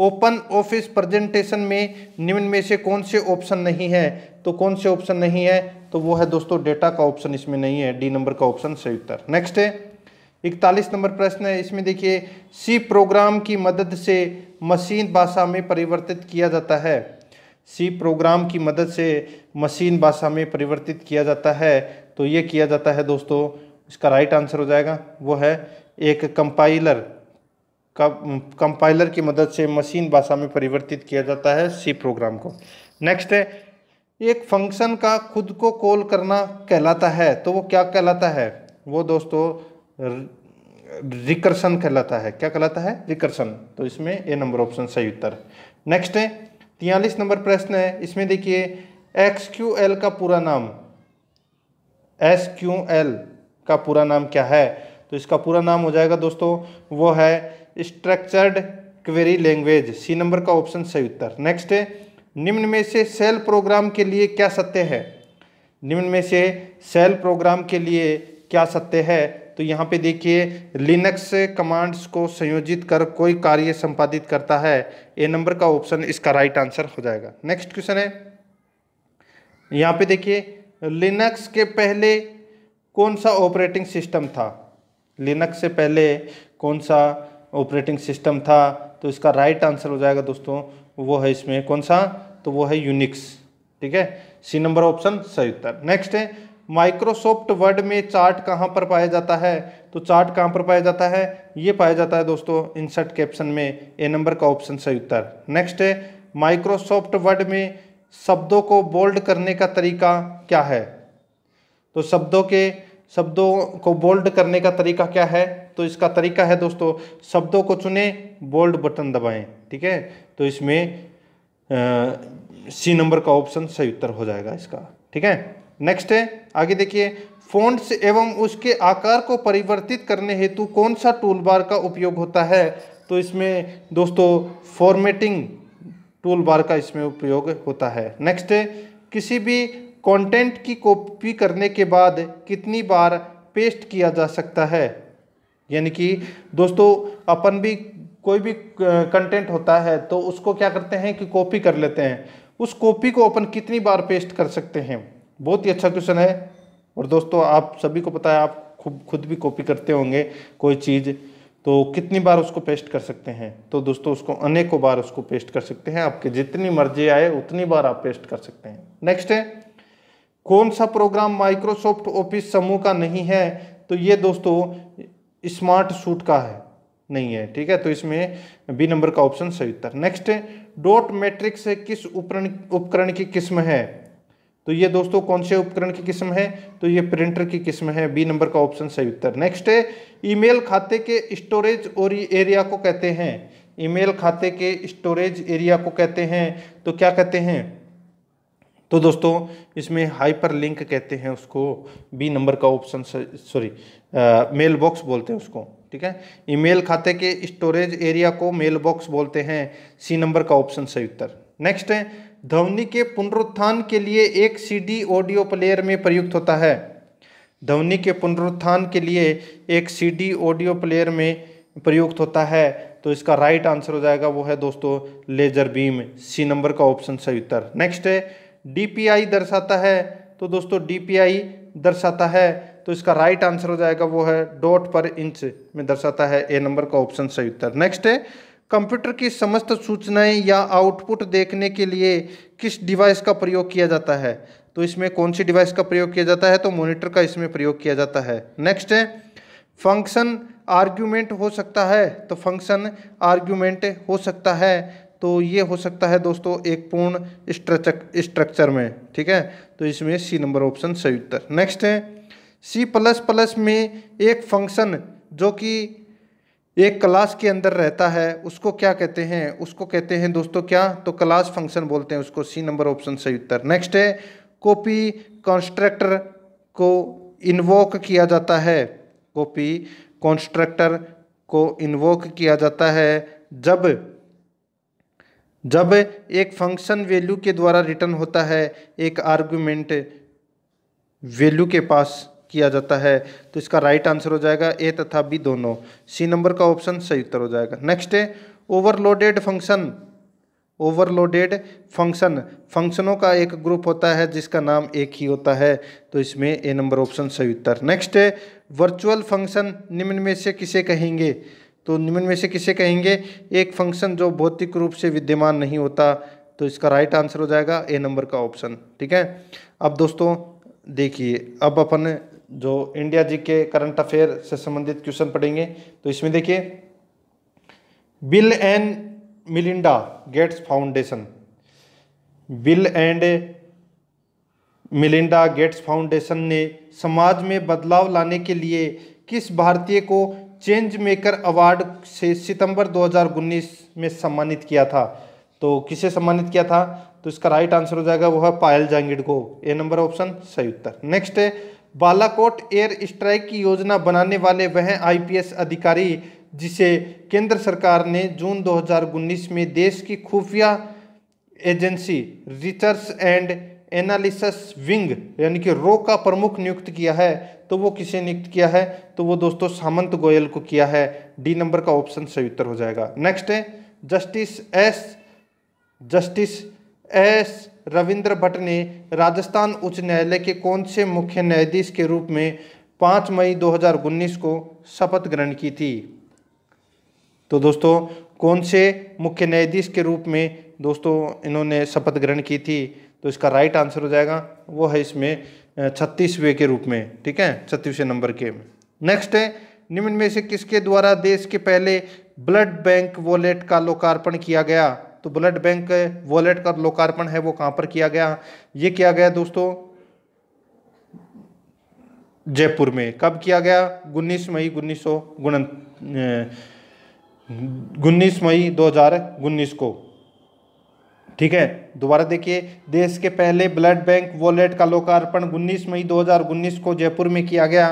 ओपन ऑफिस प्रेजेंटेशन में निम्न में से कौन से ऑप्शन नहीं है तो कौन से ऑप्शन नहीं है तो वो है दोस्तों डेटा का ऑप्शन इसमें नहीं है डी नंबर का ऑप्शन सही उत्तर नेक्स्ट इकतालीस नंबर प्रश्न है इसमें देखिए सी प्रोग्राम की मदद से मशीन भाषा में परिवर्तित किया जाता है सी प्रोग्राम की मदद से मशीन भाषा में परिवर्तित किया जाता है तो ये किया जाता है दोस्तों इसका राइट आंसर हो जाएगा वो है एक कंपाइलर का कंपाइलर की मदद से मशीन भाषा में परिवर्तित किया जाता है सी प्रोग्राम को नेक्स्ट है एक फंक्शन का खुद को कॉल करना कहलाता है तो वो क्या कहलाता है वो दोस्तों रिकर्सन कहलाता है क्या कहलाता है रिकर्सन तो इसमें ए नंबर ऑप्शन सही उत्तर नेक्स्ट है तियालीस नंबर प्रश्न है इसमें देखिए एक्स क्यू एल का पूरा नाम एस क्यू एल का पूरा नाम क्या है तो इसका पूरा नाम हो जाएगा दोस्तों वो है structured query language C number का ऑप्शन सही उत्तर नेक्स्ट है निम्न में से सेल प्रोग्राम के लिए क्या सत्य है निम्न में से सेल प्रोग्राम के लिए क्या सत्य है तो यहाँ पे देखिए लिनक्स कमांड्स को संयोजित कर कोई कार्य संपादित करता है ए नंबर का ऑप्शन इसका राइट आंसर हो जाएगा नेक्स्ट क्वेश्चन है यहाँ पे देखिए लिनक्स के पहले कौन सा ऑपरेटिंग सिस्टम था लिनक्स से पहले कौन सा ऑपरेटिंग सिस्टम था तो इसका राइट आंसर हो जाएगा दोस्तों वो है इसमें कौन सा तो वो है यूनिक्स ठीक है सी नंबर ऑप्शन सही उत्तर नेक्स्ट है माइक्रोसॉफ्ट वर्ड में चार्ट कहाँ पर पाया जाता है तो चार्ट कहाँ पर पाया जाता है ये पाया जाता है दोस्तों इंसर्ट कैप्शन में ए नंबर का ऑप्शन सही उत्तर नेक्स्ट है माइक्रोसॉफ्ट वर्ड में शब्दों को बोल्ड करने का तरीका क्या है तो शब्दों के शब्दों को बोल्ड करने का तरीका क्या है तो इसका तरीका है दोस्तों शब्दों को चुने बोल्ड बटन दबाएं ठीक है तो इसमें सी नंबर का ऑप्शन सही उत्तर हो जाएगा इसका ठीक है नेक्स्ट है आगे देखिए फ़ॉन्ट्स एवं उसके आकार को परिवर्तित करने हेतु कौन सा टूल बार का उपयोग होता है तो इसमें दोस्तों फॉर्मेटिंग टूल बार का इसमें उपयोग होता है नेक्स्ट है किसी भी कंटेंट की कॉपी करने के बाद कितनी बार पेस्ट किया जा सकता है यानी कि दोस्तों अपन भी कोई भी कंटेंट होता है तो उसको क्या करते हैं कि कॉपी कर लेते हैं उस कॉपी को अपन कितनी बार पेस्ट कर सकते हैं बहुत ही अच्छा क्वेश्चन है और दोस्तों आप सभी को पता है आप खुद खुद भी कॉपी करते होंगे कोई चीज़ तो कितनी बार उसको पेस्ट कर सकते हैं तो दोस्तों उसको अनेकों बार उसको पेस्ट कर सकते हैं आपके जितनी मर्जी आए उतनी बार आप पेस्ट कर सकते हैं नेक्स्ट है कौन सा प्रोग्राम माइक्रोसॉफ्ट ऑफिस समूह का नहीं है तो ये दोस्तों स्मार्ट सूट का है नहीं है ठीक है तो इसमें बी नंबर का ऑप्शन सही उत्तर नेक्स्ट डॉट मैट्रिक्स किस उपकरण उपकरण की किस्म है तो ये दोस्तों कौन से उपकरण की किस्म है तो ये प्रिंटर की किस्म है बी नंबर का ऑप्शन सही उत्तर नेक्स्ट है ईमेल खाते के स्टोरेज और एरिया को कहते हैं ईमेल खाते के स्टोरेज एरिया को कहते हैं तो क्या कहते हैं तो दोस्तों इसमें हाइपर लिंक कहते हैं उसको बी नंबर का ऑप्शन सॉरी मेल बॉक्स बोलते हैं उसको ठीक है ईमेल खाते के स्टोरेज एरिया को मेल बॉक्स बोलते हैं सी नंबर का ऑप्शन सही उत्तर नेक्स्ट है ध्वनि के पुनरुत्थान के लिए एक सीडी ऑडियो प्लेयर में प्रयुक्त होता है ध्वनि के पुनरुत्थान के लिए एक सीडी ऑडियो प्लेयर में प्रयुक्त होता है तो इसका राइट आंसर हो जाएगा वो है दोस्तों लेजर बीम सी नंबर का ऑप्शन सही उत्तर नेक्स्ट है डीपीआई दर्शाता है तो दोस्तों डीपीआई दर्शाता है तो इसका राइट आंसर हो जाएगा वो है डॉट पर इंच में दर्शाता है ए नंबर का ऑप्शन सही उत्तर नेक्स्ट है कंप्यूटर की समस्त सूचनाएं या आउटपुट देखने के लिए किस डिवाइस का प्रयोग किया जाता है तो इसमें कौन सी डिवाइस का प्रयोग किया जाता है तो मॉनिटर का इसमें प्रयोग किया जाता है नेक्स्ट है फंक्शन आर्ग्यूमेंट हो सकता है तो फंक्शन आर्ग्यूमेंट हो सकता है तो ये हो सकता है दोस्तों एक पूर्ण स्ट्रक्चर में ठीक है तो इसमें सी नंबर ऑप्शन सही उत्तर नेक्स्ट है सी प्लस प्लस में एक फंक्शन जो कि एक क्लास के अंदर रहता है उसको क्या कहते हैं उसको कहते हैं दोस्तों क्या तो क्लास फंक्शन बोलते हैं उसको सी नंबर ऑप्शन सही उत्तर नेक्स्ट है कॉपी कॉन्स्ट्रक्टर को इन्वोक किया जाता है कॉपी कॉन्स्ट्रक्टर को इन्वोक किया जाता है जब जब एक फंक्शन वैल्यू के द्वारा रिटर्न होता है एक आर्गुमेंट वैल्यू के पास किया जाता है तो इसका राइट आंसर हो जाएगा ए तथा बी दोनों सी नंबर का ऑप्शन सही उत्तर हो जाएगा नेक्स्ट है ओवरलोडेड फंक्शन ओवरलोडेड फंक्शन फंक्शनों का एक ग्रुप होता है जिसका नाम एक ही होता है तो इसमें ए नंबर ऑप्शन सही उत्तर नेक्स्ट है वर्चुअल फंक्शन निम्न में से किसे कहेंगे तो निम्न में से किसे कहेंगे एक फंक्शन जो भौतिक रूप से विद्यमान नहीं होता तो इसका राइट आंसर हो जाएगा ए नंबर का ऑप्शन ठीक है अब दोस्तों देखिए अब अपन जो इंडिया जी के करंट अफेयर से संबंधित क्वेश्चन पढ़ेंगे तो इसमें देखिए Bill and Melinda Gates Foundation Bill and Melinda Gates Foundation ने समाज में बदलाव लाने के लिए किस भारतीय को चेंज मेकर अवार्ड से सितंबर 2019 में सम्मानित किया था तो किसे सम्मानित किया था तो इसका राइट आंसर हो जाएगा वह पायल जांगिड को ए नंबर ऑप्शन सही उत्तर नेक्स्ट है बालाकोट एयर स्ट्राइक की योजना बनाने वाले वह आईपीएस अधिकारी जिसे केंद्र सरकार ने जून 2019 में देश की खुफिया agency research and analysis wing यानी कि रो का प्रमुख नियुक्त किया है तो वो किसे नियुक्त किया है तो वो दोस्तों सामंत गोयल को किया है डी नंबर का ऑप्शन सही उत्तर हो जाएगा नेक्स्ट है justice S justice S Ravindra Bhatt ने राजस्थान उच्च न्यायालय के कौन से मुख्य न्यायाधीश के रूप में 5 मई 2019 को शपथ ग्रहण की थी तो दोस्तों कौन से मुख्य न्यायाधीश के रूप में दोस्तों इन्होंने शपथ ग्रहण की थी तो इसका राइट आंसर हो जाएगा वो है इसमें छत्तीसवें के रूप में ठीक है छत्तीसवें नंबर के नेक्स्ट है निम्न में से किसके द्वारा देश के पहले ब्लड बैंक वॉलेट का लोकार्पण किया गया तो ब्लड बैंक वॉलेट का लोकार्पण है वो कहाँ पर किया गया ये किया गया दोस्तों जयपुर में कब किया गया उन्नीस मई उन्नीस सौ उन्नीस मई दो हजार उन्नीस को ठीक है दोबारा देखिए देश के पहले ब्लड बैंक वॉलेट का लोकार्पण उन्नीस मई दो हजार उन्नीस को जयपुर में किया गया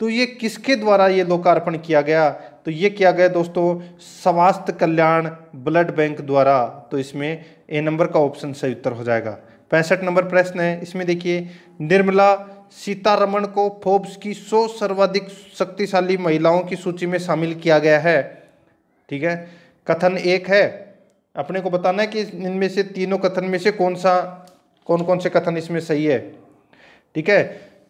तो ये किसके द्वारा ये लोकार्पण किया गया तो ये किया गया दोस्तों स्वास्थ्य कल्याण ब्लड बैंक द्वारा तो इसमें ए नंबर का ऑप्शन सही उत्तर हो जाएगा पैंसठ नंबर प्रश्न है इसमें देखिए निर्मला सीतारमण को फोर्ब्स की सौ सर्वाधिक शक्तिशाली महिलाओं की सूची में शामिल किया गया है ठीक है कथन एक है अपने को बताना है कि इनमें से तीनों कथन में से कौन सा कौन कौन से कथन इसमें सही है ठीक है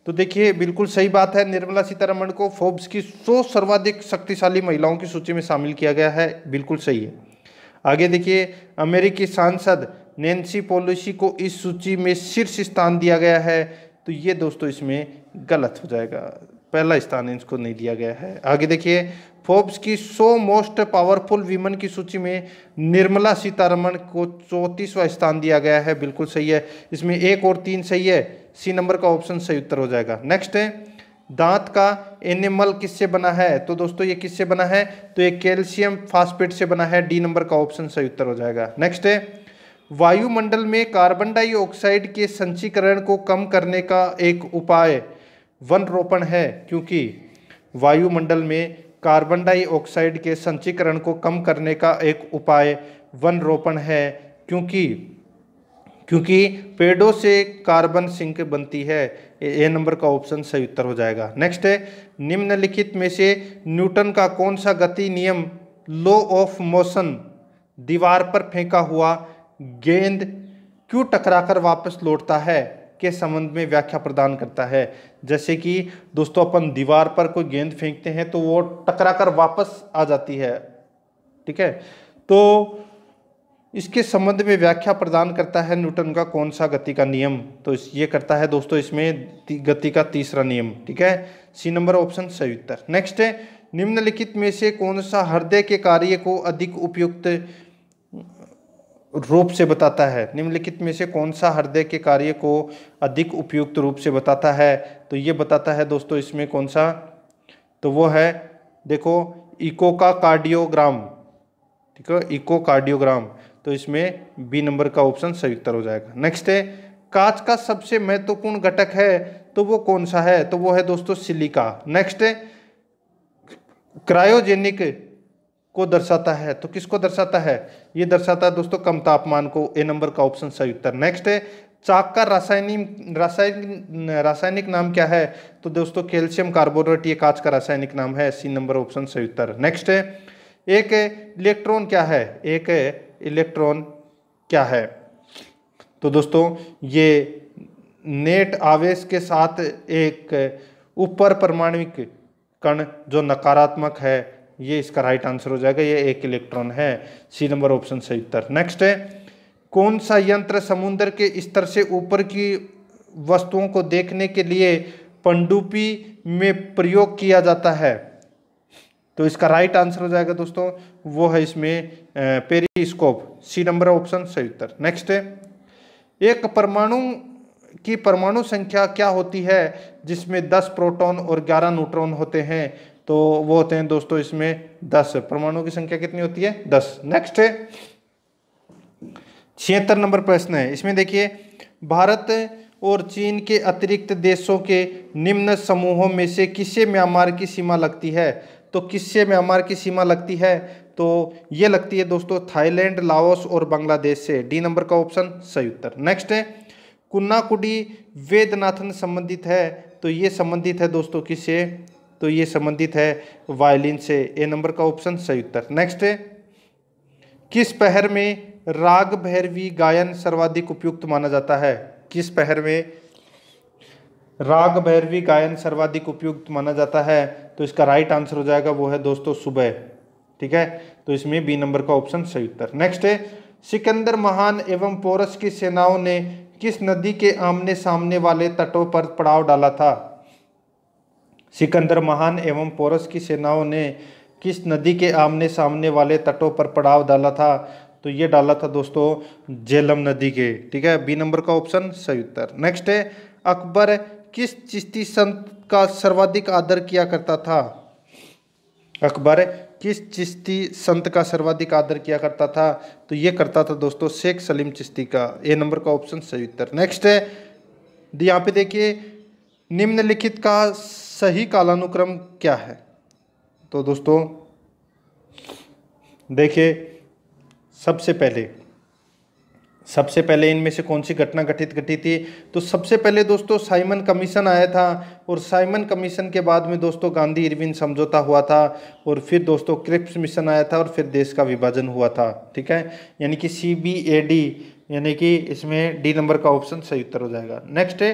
तो देखिए बिल्कुल सही बात है निर्मला सीतारमण को फोर्ब्स की सौ सर्वाधिक शक्तिशाली महिलाओं की सूची में शामिल किया गया है बिल्कुल सही है आगे देखिए अमेरिकी सांसद नेंसी पॉलिसी को इस सूची में शीर्ष स्थान दिया गया है तो ये दोस्तों इसमें गलत हो जाएगा पहला स्थान इसको नहीं दिया गया है आगे देखिए फोर्ब्स की 100 मोस्ट पावरफुल वीमन की सूची में निर्मला सीतारमण को चौंतीसवां स्थान दिया गया है बिल्कुल सही है इसमें एक और तीन सही है सी नंबर का ऑप्शन सही उत्तर हो जाएगा नेक्स्ट है दांत का एनिमल किससे बना है तो दोस्तों ये किससे बना है तो ये कैल्शियम फास्फेट से बना है डी नंबर का ऑप्शन सही उत्तर हो जाएगा नेक्स्ट है वायुमंडल में कार्बन डाइऑक्साइड के संचीकरण को कम करने का एक उपाय वन रोपण है क्योंकि वायुमंडल में कार्बन डाइऑक्साइड के संचीकरण को कम करने का एक उपाय वन रोपण है क्योंकि क्योंकि पेड़ों से कार्बन सिंक बनती है ए नंबर का ऑप्शन सही उत्तर हो जाएगा नेक्स्ट है निम्नलिखित में से न्यूटन का कौन सा गति नियम लो ऑफ मोशन दीवार पर फेंका हुआ गेंद क्यों टकराकर वापस लौटता है के संबंध में व्याख्या प्रदान करता है जैसे कि दोस्तों अपन दीवार पर कोई गेंद फेंकते हैं तो वो टकरा कर वापस आ जाती है ठीक है तो इसके संबंध में व्याख्या प्रदान करता है न्यूटन का कौन सा गति का नियम तो इस ये करता है दोस्तों इसमें गति का तीसरा नियम ठीक है सी नंबर ऑप्शन सही उत्तर नेक्स्ट है निम्नलिखित में से कौन सा हृदय के कार्य को अधिक उपयुक्त रूप से बताता है निम्नलिखित में से कौन सा हृदय के कार्य को अधिक उपयुक्त रूप से बताता है तो ये बताता है दोस्तों इसमें कौन सा तो वो है देखो इको का कार्डियोग्राम ठीक है इको कार्डियोग्राम तो इसमें बी नंबर का ऑप्शन सही उत्तर हो जाएगा नेक्स्ट है कांच का सबसे महत्वपूर्ण घटक है तो वो कौन सा है तो वो है दोस्तों सिलिका नेक्स्ट क्रायोजेनिक को दर्शाता है तो किसको दर्शाता है ये दर्शाता है दोस्तों कम तापमान को ए नंबर का ऑप्शन सही उत्तर नेक्स्ट है चाक का रासायनिक रासायनिक रासायनिक नाम क्या है तो दोस्तों कैल्शियम कार्बोनेट ये कांच का रासायनिक नाम है सी नंबर ऑप्शन सही उत्तर नेक्स्ट है एक इलेक्ट्रॉन क्या है एक इलेक्ट्रॉन क्या है तो दोस्तों ये नेट आवेश के साथ एक ऊपर परमाणु कण जो नकारात्मक है ये इसका राइट आंसर हो जाएगा ये एक इलेक्ट्रॉन है सी नंबर ऑप्शन सही उत्तर नेक्स्ट है कौन सा यंत्र समुद्र के स्तर से ऊपर की वस्तुओं को देखने के लिए पंडुपी में प्रयोग किया जाता है तो इसका राइट आंसर हो जाएगा दोस्तों वो है इसमें पेरीस्कोप सी नंबर ऑप्शन सही उत्तर नेक्स्ट है एक परमाणु की परमाणु संख्या क्या होती है जिसमें 10 प्रोटॉन और 11 न्यूट्रॉन होते हैं तो वो होते हैं दोस्तों इसमें दस परमाणु की संख्या कितनी होती है दस नेक्स्ट है छिहत्तर नंबर प्रश्न है इसमें देखिए भारत और चीन के अतिरिक्त देशों के निम्न समूहों में से किससे म्यांमार की सीमा लगती है तो किससे म्यांमार की सीमा लगती है तो ये लगती है दोस्तों थाईलैंड लाओस और बांग्लादेश से डी नंबर का ऑप्शन सही उत्तर नेक्स्ट है कुन्नाकुडी वेदनाथन संबंधित है तो ये संबंधित है दोस्तों किससे तो ये संबंधित है वायलिन से ए नंबर का ऑप्शन सही उत्तर नेक्स्ट किस पहर में राग भैरवी गायन सर्वाधिक उपयुक्त माना जाता है किस पहर में राग भैरवी गायन सर्वाधिक उपयुक्त माना जाता है तो इसका राइट आंसर हो जाएगा वो है दोस्तों सुबह ठीक है तो इसमें बी नंबर का ऑप्शन सही उत्तर नेक्स्ट है सिकंदर महान एवं पोरस की सेनाओं ने किस नदी के आमने सामने वाले तटों पर पड़ाव डाला था सिकंदर महान एवं पोरस की सेनाओं ने किस नदी के आमने सामने वाले तटों पर पड़ाव डाला था तो ये डाला था दोस्तों जेलम नदी के ठीक है बी नंबर का ऑप्शन सही उत्तर नेक्स्ट है अकबर किस चिश्ती संत का सर्वाधिक आदर किया करता था अकबर किस चिश्ती संत का सर्वाधिक आदर किया करता था तो ये करता था दोस्तों शेख सलीम चिश्ती का ए नंबर का ऑप्शन सही उत्तर नेक्स्ट है यहाँ पे देखिए निम्नलिखित का सही कालानुक्रम क्या है तो दोस्तों देखिए सबसे पहले सबसे पहले इनमें से कौन सी घटना घटित घटी थी तो सबसे पहले दोस्तों साइमन कमीशन आया था और साइमन कमीशन के बाद में दोस्तों गांधी इरविन समझौता हुआ था और फिर दोस्तों क्रिप्स मिशन आया था और फिर देश का विभाजन हुआ था ठीक है यानी कि सी बी ए डी यानी कि इसमें डी नंबर का ऑप्शन सही उत्तर हो जाएगा नेक्स्ट है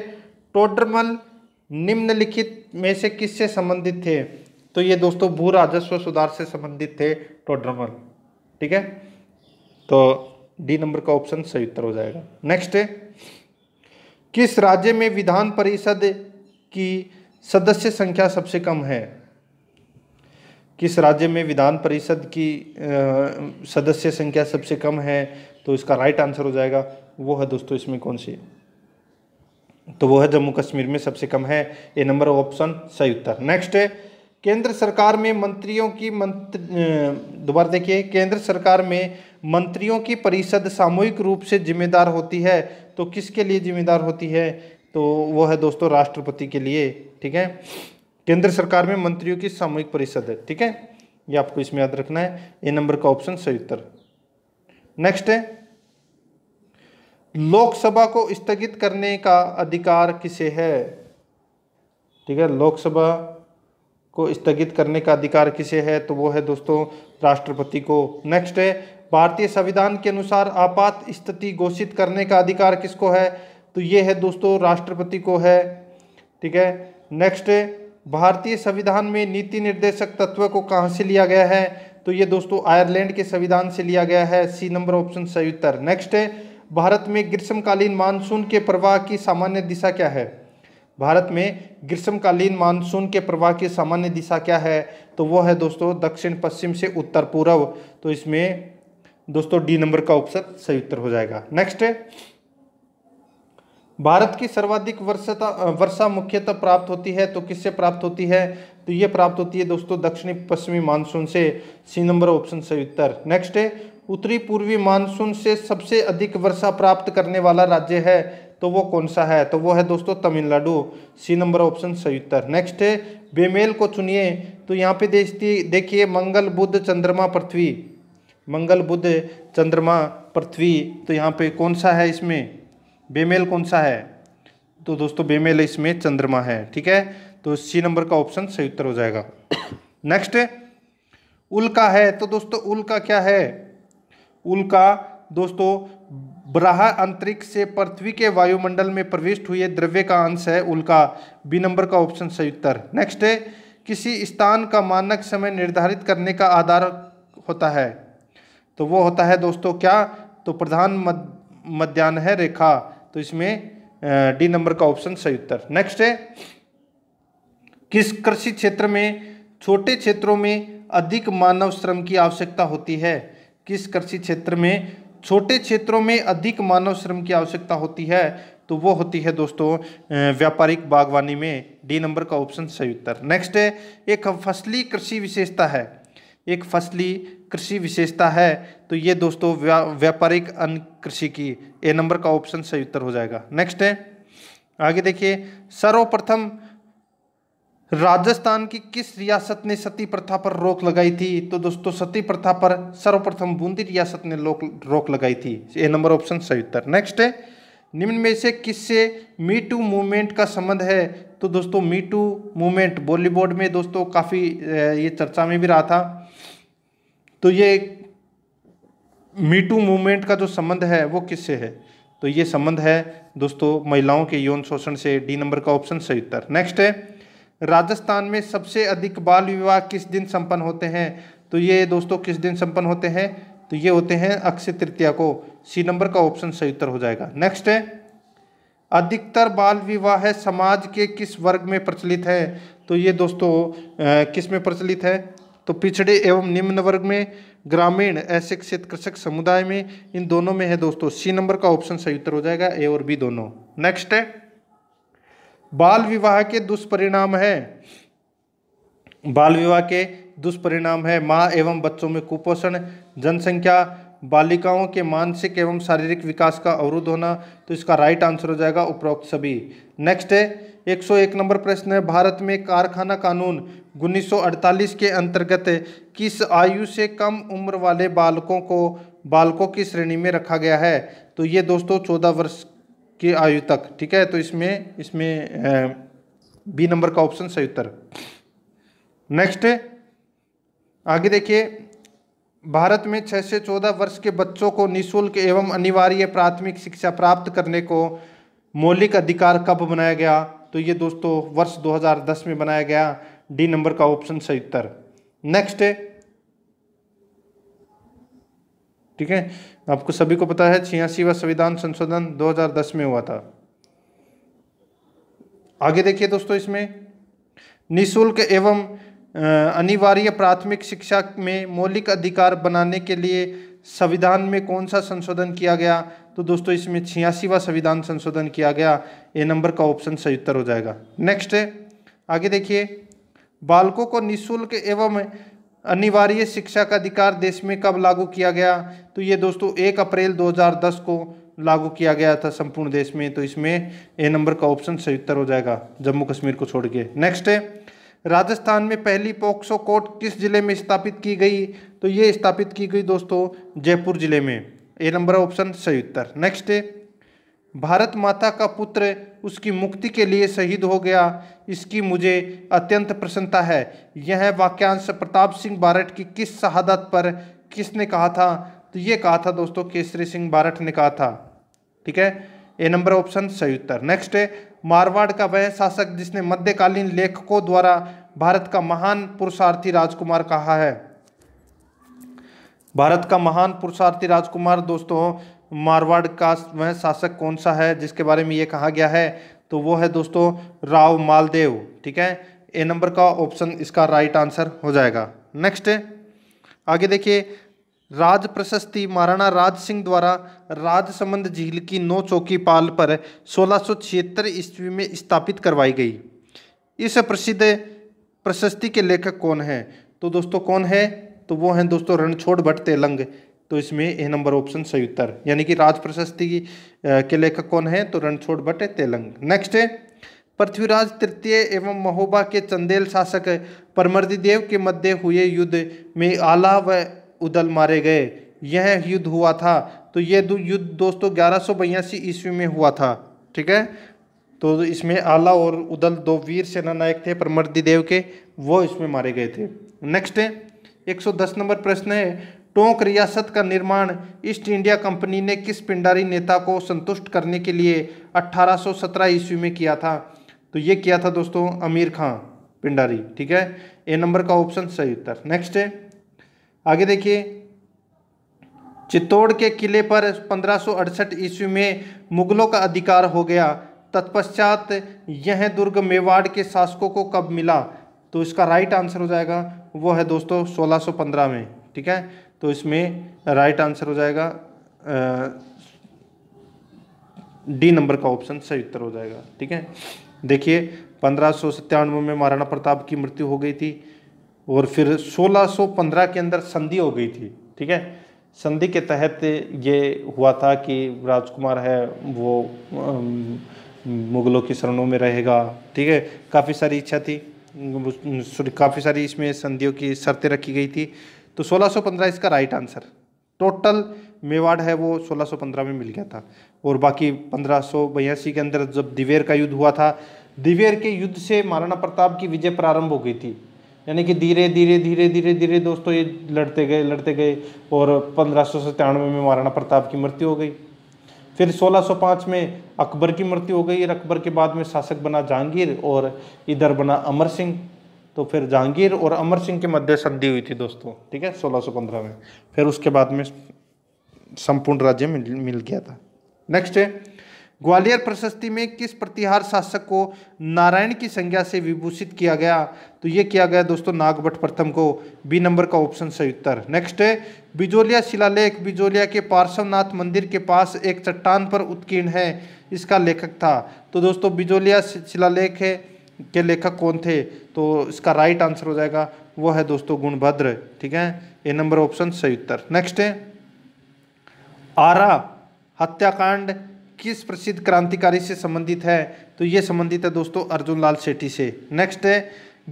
टोडरमल निम्नलिखित में से किससे संबंधित थे तो ये दोस्तों भू राजस्व सुधार से संबंधित थे टोड्रमल ठीक है तो डी नंबर का ऑप्शन सही उत्तर हो जाएगा नेक्स्ट है किस राज्य में विधान परिषद की सदस्य संख्या सबसे कम है किस राज्य में विधान परिषद की आ, सदस्य संख्या सबसे कम है तो इसका राइट आंसर हो जाएगा वो है दोस्तों इसमें कौन सी तो वो है जम्मू कश्मीर में सबसे कम है ए नंबर ऑप्शन सही उत्तर नेक्स्ट है केंद्र सरकार में मंत्रियों की मंत्र दोबारा देखिए केंद्र सरकार में मंत्रियों की परिषद सामूहिक रूप से जिम्मेदार होती है तो किसके लिए जिम्मेदार होती है तो वो है दोस्तों राष्ट्रपति के लिए ठीक है केंद्र सरकार में मंत्रियों की सामूहिक परिषद है ठीक है ये आपको इसमें याद रखना है ए नंबर का ऑप्शन सही उत्तर नेक्स्ट है लोकसभा को स्थगित करने का अधिकार किसे है ठीक है लोकसभा को स्थगित करने का अधिकार किसे है तो वो है दोस्तों राष्ट्रपति को नेक्स्ट है भारतीय संविधान के अनुसार आपात स्थिति घोषित करने का अधिकार किसको है तो ये है दोस्तों राष्ट्रपति को है ठीक है नेक्स्ट भारतीय संविधान में नीति निर्देशक तत्व को कहाँ से लिया गया है तो ये दोस्तों आयरलैंड के संविधान से लिया गया है सी नंबर ऑप्शन सही उत्तर नेक्स्ट है भारत में ग्रीष्मकालीन मानसून के प्रवाह की सामान्य दिशा क्या है भारत में ग्रीष्मकालीन मानसून के प्रवाह की सामान्य दिशा क्या है तो वो है दोस्तों दक्षिण पश्चिम से उत्तर पूर्व तो इसमें दोस्तों डी नंबर का ऑप्शन सही उत्तर हो जाएगा नेक्स्ट भारत की सर्वाधिक वर्षता वर्षा मुख्यतः प्राप्त होती है तो किससे प्राप्त होती है तो ये प्राप्त होती है दोस्तों दक्षिणी पश्चिमी मानसून से सी नंबर ऑप्शन सही उत्तर नेक्स्ट है उत्तरी पूर्वी मानसून से सबसे अधिक वर्षा प्राप्त करने वाला राज्य है तो वो कौन सा है तो वो है दोस्तों तमिलनाडु सी नंबर ऑप्शन सही उत्तर नेक्स्ट है बेमेल को चुनिए तो यहाँ पे देखिए मंगल बुद्ध चंद्रमा पृथ्वी मंगल बुद्ध चंद्रमा पृथ्वी तो यहाँ पे कौन सा है इसमें बेमेल कौन सा है तो दोस्तों बेमेल इसमें चंद्रमा है ठीक है तो सी नंबर का ऑप्शन सही उत्तर हो जाएगा नेक्स्ट उल्का है तो दोस्तों उल्का क्या है उल्का दोस्तों ब्राह अंतरिक्ष से पृथ्वी के वायुमंडल में प्रविष्ट हुए द्रव्य का अंश है उल्का बी नंबर का ऑप्शन सही उत्तर नेक्स्ट है किसी स्थान का मानक समय निर्धारित करने का आधार होता है तो वो होता है दोस्तों क्या तो प्रधान मध्यान्ह है रेखा तो इसमें डी नंबर का ऑप्शन सही उत्तर नेक्स्ट है किस कृषि क्षेत्र में छोटे क्षेत्रों में अधिक मानव श्रम की आवश्यकता होती है किस कृषि क्षेत्र में छोटे क्षेत्रों में अधिक मानव श्रम की आवश्यकता होती है तो वो होती है दोस्तों व्यापारिक बागवानी में डी नंबर का ऑप्शन सही उत्तर नेक्स्ट है एक फसली कृषि विशेषता है एक फसली कृषि विशेषता है तो ये दोस्तों व्या, व्यापारिक अन्न कृषि की ए नंबर का ऑप्शन सही उत्तर हो जाएगा नेक्स्ट है आगे देखिए सर्वप्रथम राजस्थान की किस रियासत ने सती प्रथा पर रोक लगाई थी तो दोस्तों सती प्रथा पर सर्वप्रथम बूंदी रियासत ने रोक लगाई थी ए नंबर ऑप्शन सही उत्तर नेक्स्ट है निम्न में से किससे मी टू मूवमेंट का संबंध है तो दोस्तों मी टू मूवमेंट बॉलीवुड में दोस्तों काफ़ी ये चर्चा में भी रहा था तो ये मी टू मूवमेंट का जो संबंध है वो किससे है तो ये संबंध है दोस्तों महिलाओं के यौन शोषण से डी नंबर का ऑप्शन सही उत्तर नेक्स्ट है राजस्थान में सबसे अधिक बाल विवाह किस दिन संपन्न होते हैं तो ये दोस्तों किस दिन संपन्न होते हैं तो ये होते हैं अक्षय तृतीया को सी नंबर का ऑप्शन सही उत्तर हो जाएगा नेक्स्ट है अधिकतर बाल विवाह समाज के किस वर्ग में प्रचलित है तो ये दोस्तों किस में प्रचलित है तो पिछड़े एवं निम्न वर्ग में ग्रामीण ऐसे क्षेत्र कृषक समुदाय में इन दोनों में है दोस्तों सी नंबर का ऑप्शन सही उत्तर हो जाएगा ए और बी दोनों नेक्स्ट है बाल विवाह के दुष्परिणाम है बाल विवाह के दुष्परिणाम है माँ एवं बच्चों में कुपोषण जनसंख्या बालिकाओं के मानसिक एवं शारीरिक विकास का अवरुद्ध होना तो इसका राइट आंसर हो जाएगा उपरोक्त सभी नेक्स्ट है 101 नंबर प्रश्न है भारत में कारखाना कानून 1948 के अंतर्गत किस आयु से कम उम्र वाले बालकों को बालकों की श्रेणी में रखा गया है तो ये दोस्तों 14 वर्ष के आयु तक ठीक है तो इसमें इसमें बी नंबर का ऑप्शन सही उत्तर नेक्स्ट आगे देखिए भारत में 6 से 14 वर्ष के बच्चों को निशुल्क एवं अनिवार्य प्राथमिक शिक्षा प्राप्त करने को मौलिक अधिकार कब बनाया गया तो ये दोस्तों वर्ष 2010 में बनाया गया डी नंबर का ऑप्शन सही उत्तर नेक्स्ट ठीक है आपको सभी को पता है व संविधान संशोधन 2010 में हुआ था आगे देखिए दोस्तों इसमें निशुल्क एवं अनिवार्य प्राथमिक शिक्षा में मौलिक अधिकार बनाने के लिए संविधान में कौन सा संशोधन किया गया तो दोस्तों इसमें छियासीवा संविधान संशोधन किया गया ए नंबर का ऑप्शन सही उत्तर हो जाएगा नेक्स्ट आगे देखिए बालकों को निःशुल्क एवं अनिवार्य शिक्षा का अधिकार देश में कब लागू किया गया तो ये दोस्तों एक अप्रैल 2010 को लागू किया गया था संपूर्ण देश में तो इसमें ए नंबर का ऑप्शन सही उत्तर हो जाएगा जम्मू कश्मीर को छोड़ के नेक्स्ट है राजस्थान में पहली पोक्सो कोर्ट किस जिले में स्थापित की गई तो ये स्थापित की गई दोस्तों जयपुर जिले में ए नंबर ऑप्शन सही उत्तर नेक्स्ट है भारत माता का पुत्र उसकी मुक्ति के लिए शहीद हो गया इसकी मुझे अत्यंत प्रसन्नता है यह वाक्यांश प्रताप सिंह बारठ की किस शहादत पर किसने कहा था तो ये कहा था दोस्तों केसरी सिंह बारठ ने कहा था ठीक है ए नंबर ऑप्शन सही उत्तर नेक्स्ट है मारवाड़ का वह शासक जिसने मध्यकालीन लेखकों द्वारा भारत का महान पुरुषार्थी राजकुमार कहा है भारत का महान पुरुषार्थी राजकुमार दोस्तों मारवाड़ का वह शासक कौन सा है जिसके बारे में ये कहा गया है तो वो है दोस्तों राव मालदेव ठीक है ए नंबर का ऑप्शन इसका राइट आंसर हो जाएगा नेक्स्ट आगे देखिए राज प्रशस्ति महाराणा राज सिंह द्वारा राजसमंद झील की नौ चौकी पाल पर सोलह ईस्वी में स्थापित करवाई गई इस प्रसिद्ध प्रशस्ति के लेखक कौन हैं तो दोस्तों कौन है तो वो हैं दोस्तों रणछोड़ भट्ट तेलंग तो इसमें ए नंबर ऑप्शन सही उत्तर यानी कि राज प्रशस्ति के लेखक कौन है तो रणछोड़ भट्ट तेलंग नेक्स्ट है पृथ्वीराज तृतीय एवं महोबा के चंदेल शासक परमर्दिदेव के मध्य हुए युद्ध में आला व उदल मारे गए यह युद्ध हुआ था तो यह युद्ध दोस्तों ग्यारह ईस्वी में हुआ था ठीक है तो इसमें आला और उदल दो वीर सेना नायक थे देव के वो इसमें मारे गए थे नेक्स्ट है 110 नंबर प्रश्न है टोंक रियासत का निर्माण ईस्ट इंडिया कंपनी ने किस पिंडारी नेता को संतुष्ट करने के लिए 1817 ईस्वी में किया था तो ये किया था दोस्तों अमीर खां पिंडारी ठीक है ए नंबर का ऑप्शन सही उत्तर नेक्स्ट है आगे देखिए चित्तौड़ के किले पर 1568 ईस्वी में मुगलों का अधिकार हो गया तत्पश्चात यह दुर्ग मेवाड़ के शासकों को कब मिला तो इसका राइट आंसर हो जाएगा वो है दोस्तों 1615 में ठीक है तो इसमें राइट आंसर हो जाएगा डी नंबर का ऑप्शन सही उत्तर हो जाएगा ठीक है देखिए पंद्रह में महाराणा प्रताप की मृत्यु हो गई थी और फिर 1615 के अंदर संधि हो गई थी ठीक है संधि के तहत ये हुआ था कि राजकुमार है वो मुगलों की शरणों में रहेगा ठीक है काफ़ी सारी इच्छा थी काफ़ी सारी इसमें संधियों की शर्तें रखी गई थी तो 1615 इसका राइट आंसर टोटल मेवाड़ है वो 1615 में मिल गया था और बाकी पंद्रह के अंदर जब दिवेर का युद्ध हुआ था दिवेर के युद्ध से महाराणा प्रताप की विजय प्रारंभ हो गई थी यानी कि धीरे धीरे धीरे धीरे धीरे दोस्तों ये लड़ते गए लड़ते गए और पंद्रह में महाराणा प्रताप की मृत्यु हो गई फिर 1605 में अकबर की मृत्यु हो गई और अकबर के बाद में शासक बना जहांगीर और इधर बना अमर सिंह तो फिर जहांगीर और अमर सिंह के मध्य संधि हुई थी दोस्तों ठीक है 1615 में फिर उसके बाद में संपूर्ण राज्य मिल, मिल गया था नेक्स्ट है ग्वालियर प्रशस्ति में किस प्रतिहार शासक को नारायण की संज्ञा से विभूषित किया गया तो ये किया गया दोस्तों नागभट प्रथम को बी नंबर का ऑप्शन सही उत्तर नेक्स्ट है बिजोलिया शिलालेख बिजोलिया के पार्श्वनाथ मंदिर के पास एक चट्टान पर उत्कीर्ण है इसका लेखक था तो दोस्तों बिजोलिया शिलालेख है के लेखक कौन थे तो इसका राइट आंसर हो जाएगा वो है दोस्तों गुणभद्र ठीक है ए नंबर ऑप्शन सही उत्तर नेक्स्ट है आरा हत्याकांड किस प्रसिद्ध क्रांतिकारी से संबंधित है तो ये संबंधित है दोस्तों अर्जुन लाल सेठी से नेक्स्ट है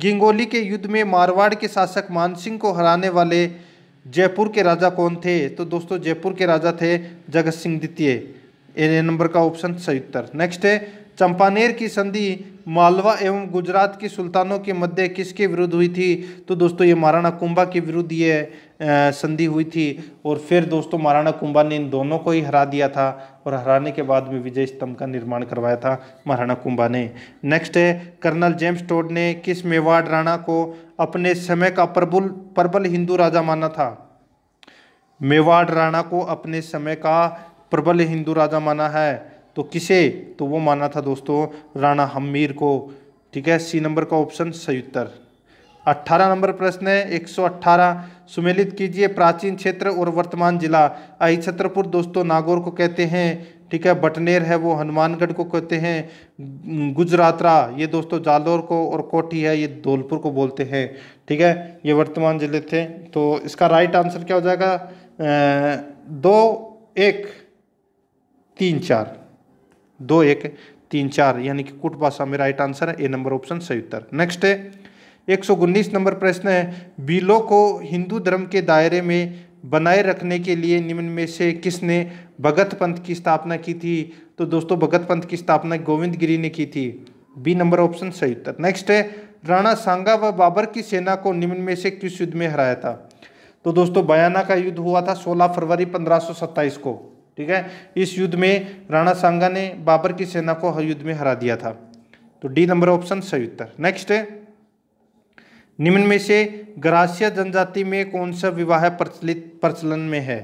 गिंगोली के युद्ध में मारवाड़ के शासक मानसिंह को हराने वाले जयपुर के राजा कौन थे तो दोस्तों जयपुर के राजा थे जगत सिंह द्वितीय ए नंबर का ऑप्शन सही उत्तर नेक्स्ट है चंपानेर की संधि मालवा एवं गुजरात की सुल्तानों के मध्य किसके विरुद्ध हुई थी तो दोस्तों ये महाराणा कुंभा के विरुद्ध ये संधि हुई थी और फिर दोस्तों महाराणा कुंभा ने इन दोनों को ही हरा दिया था और हराने के बाद में विजय स्तंभ का निर्माण करवाया था महाराणा कुंभा ने नेक्स्ट है कर्नल जेम्स टोड ने किस मेवाड़ राणा को अपने समय का प्रबुल प्रबल हिंदू राजा माना था मेवाड़ राणा को अपने समय का प्रबल हिंदू राजा माना है तो किसे तो वो माना था दोस्तों राणा हमीर को ठीक है सी नंबर का ऑप्शन सही उत्तर 18 नंबर प्रश्न है 118 सुमेलित कीजिए प्राचीन क्षेत्र और वर्तमान जिला आई छत्रपुर दोस्तों नागौर को कहते हैं ठीक है बटनेर है वो हनुमानगढ़ को कहते हैं गुजरातरा ये दोस्तों जालौर को और कोठी है ये धौलपुर को बोलते हैं ठीक है ये वर्तमान जिले थे तो इसका राइट आंसर क्या हो जाएगा आ, दो एक तीन चार दो एक तीन चार यानी कि कुट भाषा में राइट आंसर है ए नंबर ऑप्शन सही उत्तर नेक्स्ट है एक सौ उन्नीस नंबर प्रश्न है बिलों को हिंदू धर्म के दायरे में बनाए रखने के लिए निम्न में से किसने भगत पंथ की स्थापना की थी तो दोस्तों भगत पंथ की स्थापना गोविंद गिरी ने की थी बी नंबर ऑप्शन सही उत्तर नेक्स्ट है राणा सांगा व बाबर की सेना को निम्न में से किस युद्ध में हराया था तो दोस्तों बयाना का युद्ध हुआ था 16 फरवरी 1527 को ठीक है इस युद्ध में राणा सांगा ने बाबर की सेना को युद्ध में हरा दिया था तो डी नंबर ऑप्शन सही उत्तर नेक्स्ट है निम्न में से ग्रासिया जनजाति में कौन सा विवाह प्रचलित प्रचलन में है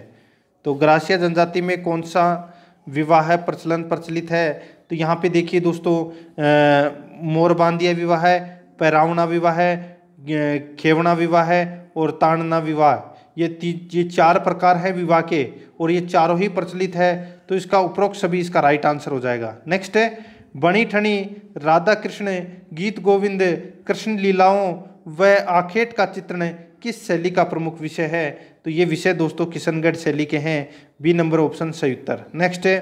तो ग्रासिया जनजाति में कौन सा विवाह प्रचलन प्रचलित है तो यहाँ पे देखिए दोस्तों मोरबांदिया विवाह है पैरावना विवाह है खेवणा विवाह है और ताड़ना विवाह ये ये चार प्रकार है विवाह के और ये चारों ही प्रचलित है तो इसका उपरोक्त सभी इसका राइट आंसर हो जाएगा नेक्स्ट है बणी ठणी राधा कृष्ण गीत गोविंद कृष्ण लीलाओं व आखेट का चित्रण किस शैली का प्रमुख विषय है तो ये विषय दोस्तों किशनगढ़ शैली के हैं बी नंबर ऑप्शन सही उत्तर नेक्स्ट है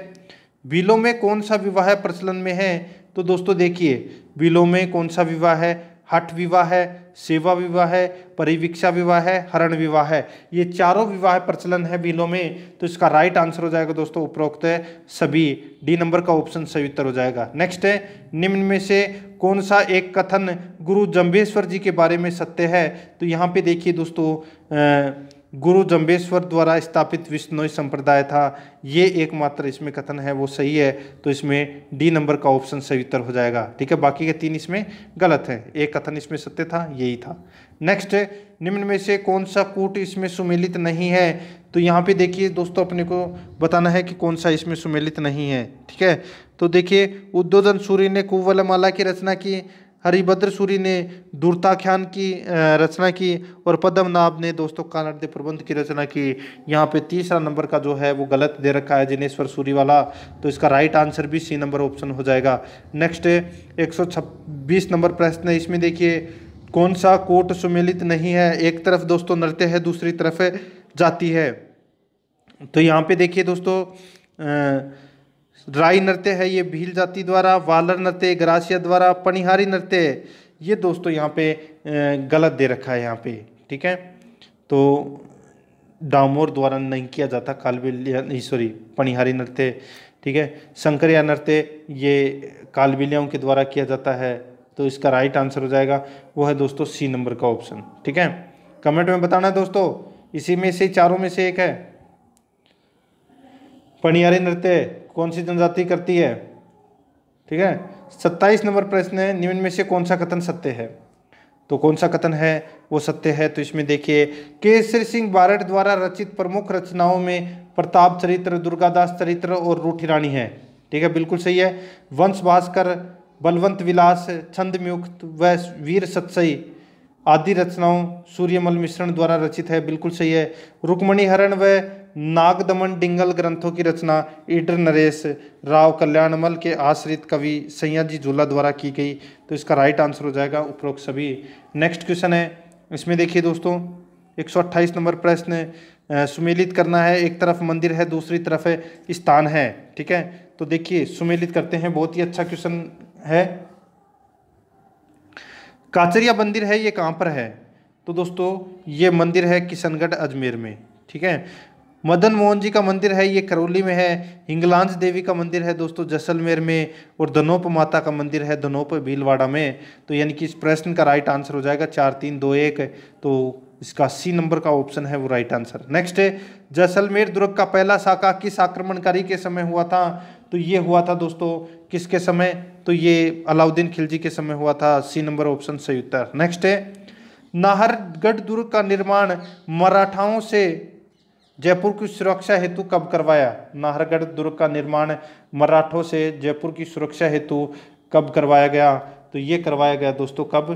बिलों में कौन सा विवाह प्रचलन में है तो दोस्तों देखिए बिलों में कौन सा विवाह है हठ विवाह है सेवा विवाह है परिवीक्षा विवाह है हरण विवाह है ये चारों विवाह प्रचलन है बिलों में तो इसका राइट आंसर हो जाएगा दोस्तों उपरोक्त है सभी डी नंबर का ऑप्शन सही उत्तर हो जाएगा नेक्स्ट है निम्न में से कौन सा एक कथन गुरु जम्बेश्वर जी के बारे में सत्य है तो यहाँ पे देखिए दोस्तों आ, गुरु जम्बेश्वर द्वारा स्थापित विष्णोई संप्रदाय था ये एकमात्र इसमें कथन है वो सही है तो इसमें डी नंबर का ऑप्शन सही उत्तर हो जाएगा ठीक है बाकी के तीन इसमें गलत हैं एक कथन इसमें सत्य था यही था नेक्स्ट निम्न में से कौन सा कूट इसमें सुमेलित नहीं है तो यहाँ पे देखिए दोस्तों अपने को बताना है कि कौन सा इसमें सुमेलित नहीं है ठीक है तो देखिए उद्योधन सूर्य ने कुवलमाला की रचना की हरिभद्र सूरी ने दूरताख्यान की रचना की और पद्मनाभ ने दोस्तों कानड्य प्रबंध की रचना की यहाँ पे तीसरा नंबर का जो है वो गलत दे रखा है जिनेश्वर सूरी वाला तो इसका राइट आंसर भी सी नंबर ऑप्शन हो जाएगा नेक्स्ट एक सौ छब्बीस नंबर प्रश्न है इसमें देखिए कौन सा कोट सुमेलित नहीं है एक तरफ दोस्तों नृत्य है दूसरी तरफ जाती जाति है तो यहाँ पे देखिए दोस्तों आ, ड्राई नृत्य है ये भील जाति द्वारा वालर नृत्य ग्रासिया द्वारा पणिहारी नृत्य ये दोस्तों यहाँ पे गलत दे रखा है यहाँ पे ठीक है तो डामोर द्वारा नहीं किया जाता कालबिल सॉरी पणिहारी नृत्य ठीक है शंकरिया नृत्य ये कालबिलियाओं के द्वारा किया जाता है तो इसका राइट आंसर हो जाएगा वो है दोस्तों सी नंबर का ऑप्शन ठीक है कमेंट में बताना है दोस्तों इसी में से चारों में से एक है पणिहारी नृत्य कौन सी जनजाति करती है ठीक है सत्ताईस नंबर प्रश्न है निम्न में से कौन सा कथन सत्य है तो कौन सा कथन है वो सत्य है तो इसमें देखिए केसर सिंह बारट द्वारा रचित प्रमुख रचनाओं में प्रताप चरित्र दुर्गादास चरित्र और रूठी रानी है ठीक है बिल्कुल सही है वंश भास्कर बलवंत विलास छंदम्युक्त व वीर सत्सई आदि रचनाओं सूर्यमल मिश्रण द्वारा रचित है बिल्कुल सही है रुक्मणी हरण व नाग दमन डिंगल ग्रंथों की रचना ईडर नरेश राव कल्याणमल के आश्रित कवि जी झूला द्वारा की गई तो इसका राइट आंसर हो जाएगा उपरोक्त सभी नेक्स्ट क्वेश्चन है इसमें देखिए दोस्तों 128 नंबर प्रश्न सुमेलित करना है एक तरफ मंदिर है दूसरी तरफ है स्थान है ठीक है तो देखिए सुमेलित करते हैं बहुत ही अच्छा क्वेश्चन है काचरिया मंदिर है ये कहाँ पर है तो दोस्तों ये मंदिर है किशनगढ़ अजमेर में ठीक है मदन मोहन जी का मंदिर है ये करौली में है हिंगलांज देवी का मंदिर है दोस्तों जैसलमेर में और धनोप माता का मंदिर है धनोप भीलवाड़ा में तो यानी कि इस प्रश्न का राइट आंसर हो जाएगा चार तीन दो एक तो इसका सी नंबर का ऑप्शन है वो राइट आंसर नेक्स्ट है जैसलमेर दुर्ग का पहला शाखा किस आक्रमणकारी के समय हुआ था तो ये हुआ था दोस्तों किसके समय तो ये अलाउद्दीन खिलजी के समय हुआ था सी नंबर ऑप्शन सही उत्तर नेक्स्ट है नाहरगढ़ दुर्ग का निर्माण मराठाओं से जयपुर की सुरक्षा हेतु कब करवाया नाहरगढ़ दुर्ग का निर्माण मराठों से जयपुर की सुरक्षा हेतु कब करवाया गया तो ये करवाया गया दोस्तों कब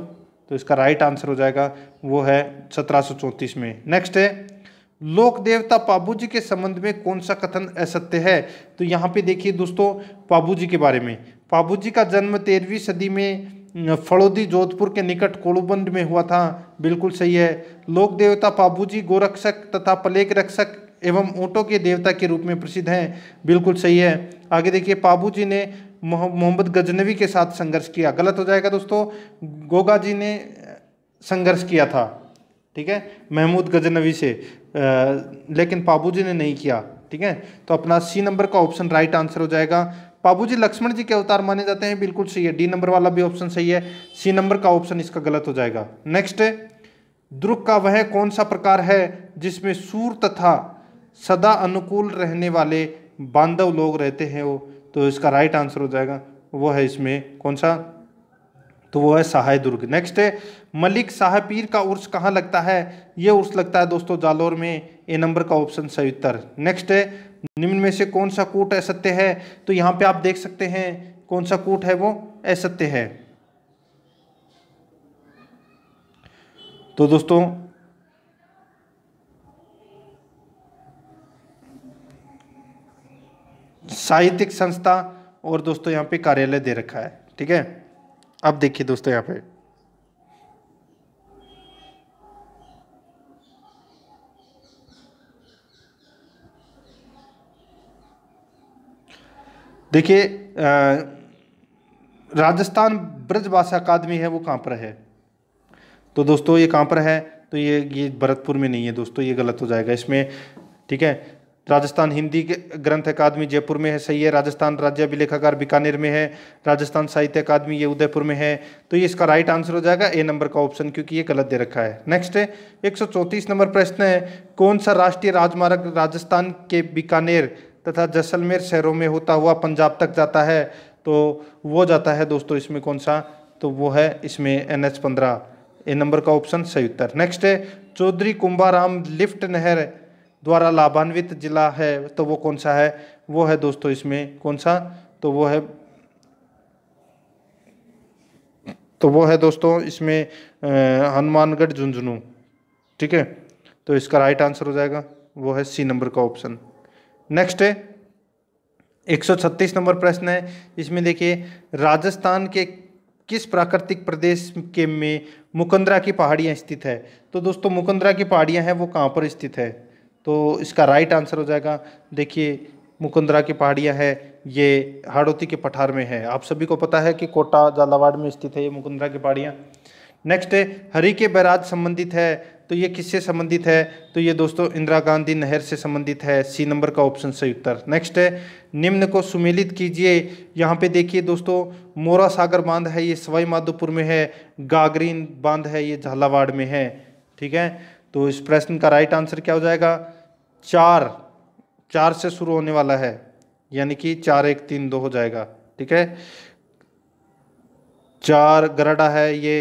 तो इसका राइट आंसर हो जाएगा वो है सत्रह में नेक्स्ट है लोक देवता पाबू जी के संबंध में कौन सा कथन असत्य है तो यहाँ पे देखिए दोस्तों पाबू जी के बारे में पाबू जी का जन्म तेरहवीं सदी में फड़ोदी जोधपुर के निकट कोड़ुबंद में हुआ था बिल्कुल सही है लोक देवता पाबूजी गोरक्षक तथा पलेक रक्षक एवं ऊँटों के देवता के रूप में प्रसिद्ध हैं बिल्कुल सही है आगे देखिए पाबूजी ने मोहम्मद गजनवी के साथ संघर्ष किया गलत हो जाएगा दोस्तों गोगा जी ने संघर्ष किया था ठीक है महमूद गजनवी से आ, लेकिन पाबूजी ने नहीं किया ठीक है तो अपना सी नंबर का ऑप्शन राइट आंसर हो जाएगा बाबूजी लक्ष्मण जी के अवतार माने जाते हैं बिल्कुल सही है डी नंबर वाला भी ऑप्शन सही है सी नंबर का ऑप्शन इसका गलत हो जाएगा नेक्स्ट द्रुक का वह कौन सा प्रकार है जिसमें सूर तथा सदा अनुकूल रहने वाले बांधव लोग रहते हैं वो तो इसका राइट आंसर हो जाएगा वो है इसमें कौन सा तो वो है सहाय दुर्ग नेक्स्ट है मलिक पीर का उर्स कहाँ लगता है ये उर्स लगता है दोस्तों जालौर में ए नंबर का ऑप्शन सही उत्तर नेक्स्ट है निम्न में से कौन सा कूट असत्य है तो यहाँ पे आप देख सकते हैं कौन सा कूट है वो असत्य है तो दोस्तों साहित्यिक संस्था और दोस्तों यहाँ पे कार्यालय दे रखा है ठीक है अब देखिए दोस्तों यहाँ पे देखिए राजस्थान ब्रजभाषा अकादमी है वो कहाँ पर है तो दोस्तों ये कहाँ पर है तो ये ये भरतपुर में नहीं है दोस्तों ये गलत हो जाएगा इसमें ठीक है राजस्थान हिंदी ग्रंथ अकादमी जयपुर में है सही है राजस्थान राज्य अभिलेखागार बीकानेर में है राजस्थान साहित्य अकादमी ये उदयपुर में है तो ये इसका राइट आंसर हो जाएगा ए नंबर का ऑप्शन क्योंकि ये गलत दे रखा है नेक्स्ट है एक नंबर प्रश्न है कौन सा राष्ट्रीय राजमार्ग राजस्थान के बीकानेर तथा जैसलमेर शहरों में होता हुआ पंजाब तक जाता है तो वो जाता है दोस्तों इसमें कौन सा तो वो है इसमें एन एच पंद्रह ए नंबर का ऑप्शन सही उत्तर नेक्स्ट है चौधरी कुंभाराम लिफ्ट नहर द्वारा लाभान्वित जिला है तो वो कौन सा है वो है दोस्तों इसमें कौन सा तो वो है तो वो है दोस्तों इसमें हनुमानगढ़ झुंझुनू ठीक है तो इसका राइट आंसर हो जाएगा वो है सी नंबर का ऑप्शन नेक्स्ट है 136 नंबर प्रश्न है इसमें देखिए राजस्थान के किस प्राकृतिक प्रदेश के में मुकंदरा की पहाड़ियाँ स्थित है तो दोस्तों मुकंदरा की पहाड़ियाँ हैं वो कहाँ पर स्थित है तो इसका राइट आंसर हो जाएगा देखिए मुकंदरा की पहाड़ियाँ है ये हाड़ोती के पठार में है आप सभी को पता है कि कोटा झालावाड़ में स्थित है ये मुकंदरा की पहाड़ियाँ नेक्स्ट है हरी के बैराज संबंधित है तो ये किससे संबंधित है तो ये दोस्तों इंदिरा गांधी नहर से संबंधित है सी नंबर का ऑप्शन सही उत्तर नेक्स्ट है निम्न को सुमेलित कीजिए यहाँ पे देखिए दोस्तों मोरा सागर बांध है ये सवाई माधोपुर में है गागरीन बांध है ये झालावाड़ में है ठीक है तो इस प्रश्न का राइट आंसर क्या हो जाएगा चार चार से शुरू होने वाला है यानी कि चार एक तीन दो हो जाएगा ठीक है चार गराडा है ये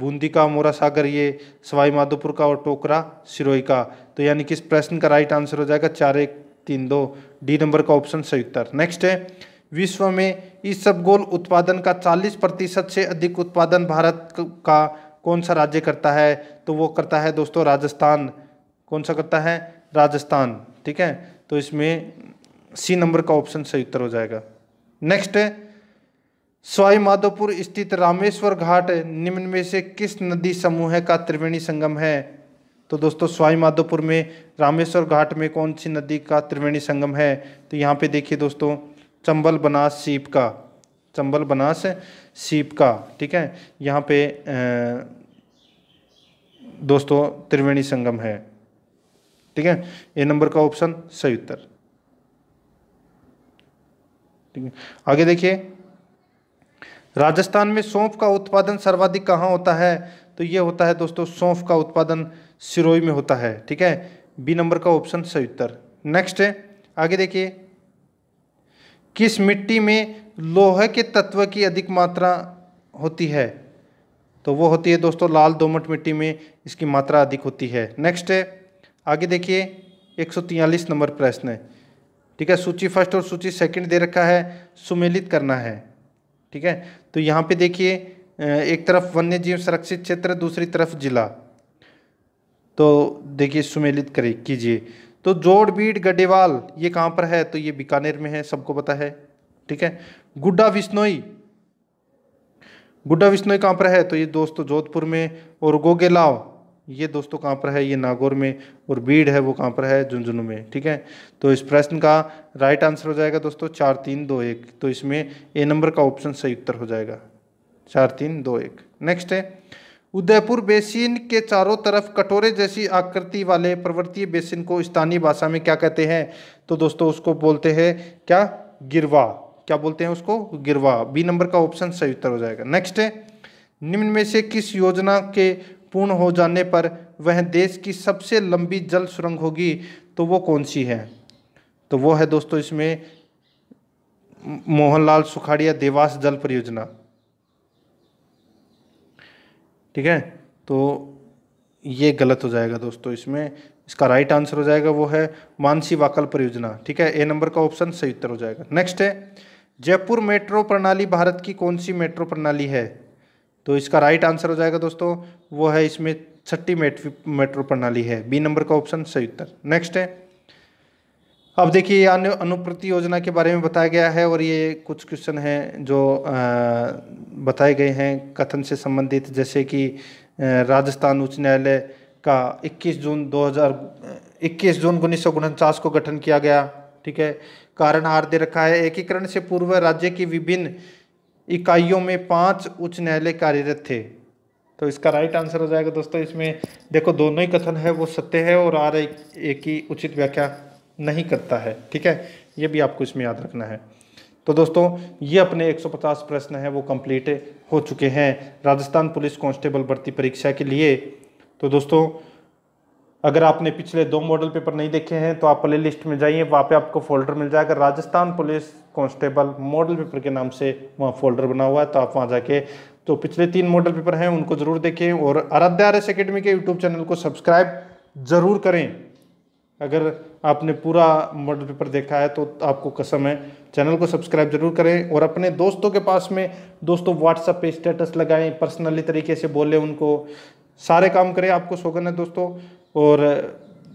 बूंदी का मोरा सागर ये सवाई माधोपुर का और टोकरा सिरोई का तो यानी कि इस प्रश्न का राइट आंसर हो जाएगा चार एक तीन दो डी नंबर का ऑप्शन सही उत्तर नेक्स्ट है विश्व में इस सब गोल उत्पादन का 40 प्रतिशत से अधिक उत्पादन भारत का कौन सा राज्य करता है तो वो करता है दोस्तों राजस्थान कौन सा करता है राजस्थान ठीक है तो इसमें सी नंबर का ऑप्शन सही उत्तर हो जाएगा नेक्स्ट है स्वाई माधोपुर स्थित रामेश्वर घाट निम्न में से किस नदी समूह का त्रिवेणी संगम है तो दोस्तों स्वाई माधोपुर में रामेश्वर घाट में कौन सी नदी का त्रिवेणी संगम है तो यहाँ पे देखिए दोस्तों चंबल बनास सीप का चंबल बनास सीप का ठीक है यहाँ पे दोस्तों त्रिवेणी संगम है ठीक है ए नंबर का ऑप्शन सही उत्तर ठीक है आगे देखिए राजस्थान में सौंफ का उत्पादन सर्वाधिक कहाँ होता है तो ये होता है दोस्तों सौंफ का उत्पादन सिरोई में होता है ठीक है बी नंबर का ऑप्शन सही उत्तर नेक्स्ट है आगे देखिए किस मिट्टी में लोहे के तत्व की अधिक मात्रा होती है तो वो होती है दोस्तों लाल दोमट मिट्टी में इसकी मात्रा अधिक होती है नेक्स्ट है आगे देखिए एक नंबर प्रश्न है ठीक है सूची फर्स्ट और सूची सेकंड दे रखा है सुमेलित करना है ठीक है तो यहाँ पे देखिए एक तरफ वन्य जीव संरक्षित क्षेत्र दूसरी तरफ जिला तो देखिए सुमेलित करें कीजिए तो जोड़बीड़ गडेवाल ये कहाँ पर है तो ये बीकानेर में है सबको पता है ठीक है गुड्डा विश्नोई गुड्डा विश्नोई कहाँ पर है तो ये दोस्तों जोधपुर में और गोगेलाव ये दोस्तों कहाँ पर है ये नागौर में और बीड है वो कहाँ पर है झुंझुनू में ठीक है तो इस प्रश्न का राइट आंसर हो जाएगा दोस्तों चार तीन दो एक तो इसमें ए नंबर का ऑप्शन सही उत्तर हो जाएगा चार तीन दो एक नेक्स्ट है उदयपुर बेसिन के चारों तरफ कटोरे जैसी आकृति वाले पर्वतीय बेसिन को स्थानीय भाषा में क्या कहते हैं तो दोस्तों उसको बोलते हैं क्या गिरवा क्या बोलते हैं उसको गिरवा बी नंबर का ऑप्शन सही उत्तर हो जाएगा नेक्स्ट है निम्न में से किस योजना के पूर्ण हो जाने पर वह देश की सबसे लंबी जल सुरंग होगी तो वो कौन सी है तो वो है दोस्तों इसमें मोहनलाल सुखाड़िया देवास जल परियोजना ठीक है तो ये गलत हो जाएगा दोस्तों इसमें इसका राइट आंसर हो जाएगा वो है मानसी वाकल परियोजना ठीक है ए नंबर का ऑप्शन सही उत्तर हो जाएगा नेक्स्ट है जयपुर मेट्रो प्रणाली भारत की कौन सी मेट्रो प्रणाली है तो इसका राइट आंसर हो जाएगा दोस्तों वो है इसमें छठी मेट्रो प्रणाली है बी नंबर का ऑप्शन सही उत्तर नेक्स्ट है अब देखिए अन्य अनुप्रति योजना के बारे में बताया गया है और ये कुछ क्वेश्चन हैं जो बताए गए हैं कथन से संबंधित जैसे कि राजस्थान उच्च न्यायालय का 21 जून 2000 21 जून उन्नीस को गठन किया गया ठीक है कारण हार दे रखा है एकीकरण से पूर्व राज्य की विभिन्न इकाइयों में पांच उच्च न्यायालय कार्यरत थे तो इसका राइट आंसर हो जाएगा दोस्तों इसमें देखो दोनों ही कथन है वो सत्य है और आर एक, एक ही उचित व्याख्या नहीं करता है ठीक है ये भी आपको इसमें याद रखना है तो दोस्तों ये अपने 150 प्रश्न हैं वो कंप्लीट हो चुके हैं राजस्थान पुलिस कांस्टेबल भर्ती परीक्षा के लिए तो दोस्तों अगर आपने पिछले दो मॉडल पेपर नहीं देखे हैं तो आप प्ले लिस्ट में जाइए वहाँ पे आपको फोल्डर मिल जाएगा Rajasthan police constable model paper के नाम से वहाँ फोल्डर बना हुआ है तो आप वहाँ जाके तो पिछले तीन मॉडल पेपर हैं उनको ज़रूर देखें और आराध्या आर एस अकेडमी के यूट्यूब चैनल को सब्सक्राइब ज़रूर करें अगर आपने पूरा मॉडल पेपर देखा है तो आपको कसम है चैनल को सब्सक्राइब जरूर करें और अपने दोस्तों के पास में दोस्तों व्हाट्सएप पे स्टेटस लगाएं पर्सनली तरीके से बोलें उनको सारे काम करें आपको सोगन है दोस्तों और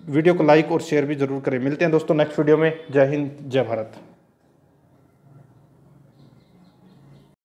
वीडियो को लाइक और शेयर भी जरूर करें मिलते हैं दोस्तों नेक्स्ट वीडियो में जय हिंद जय भारत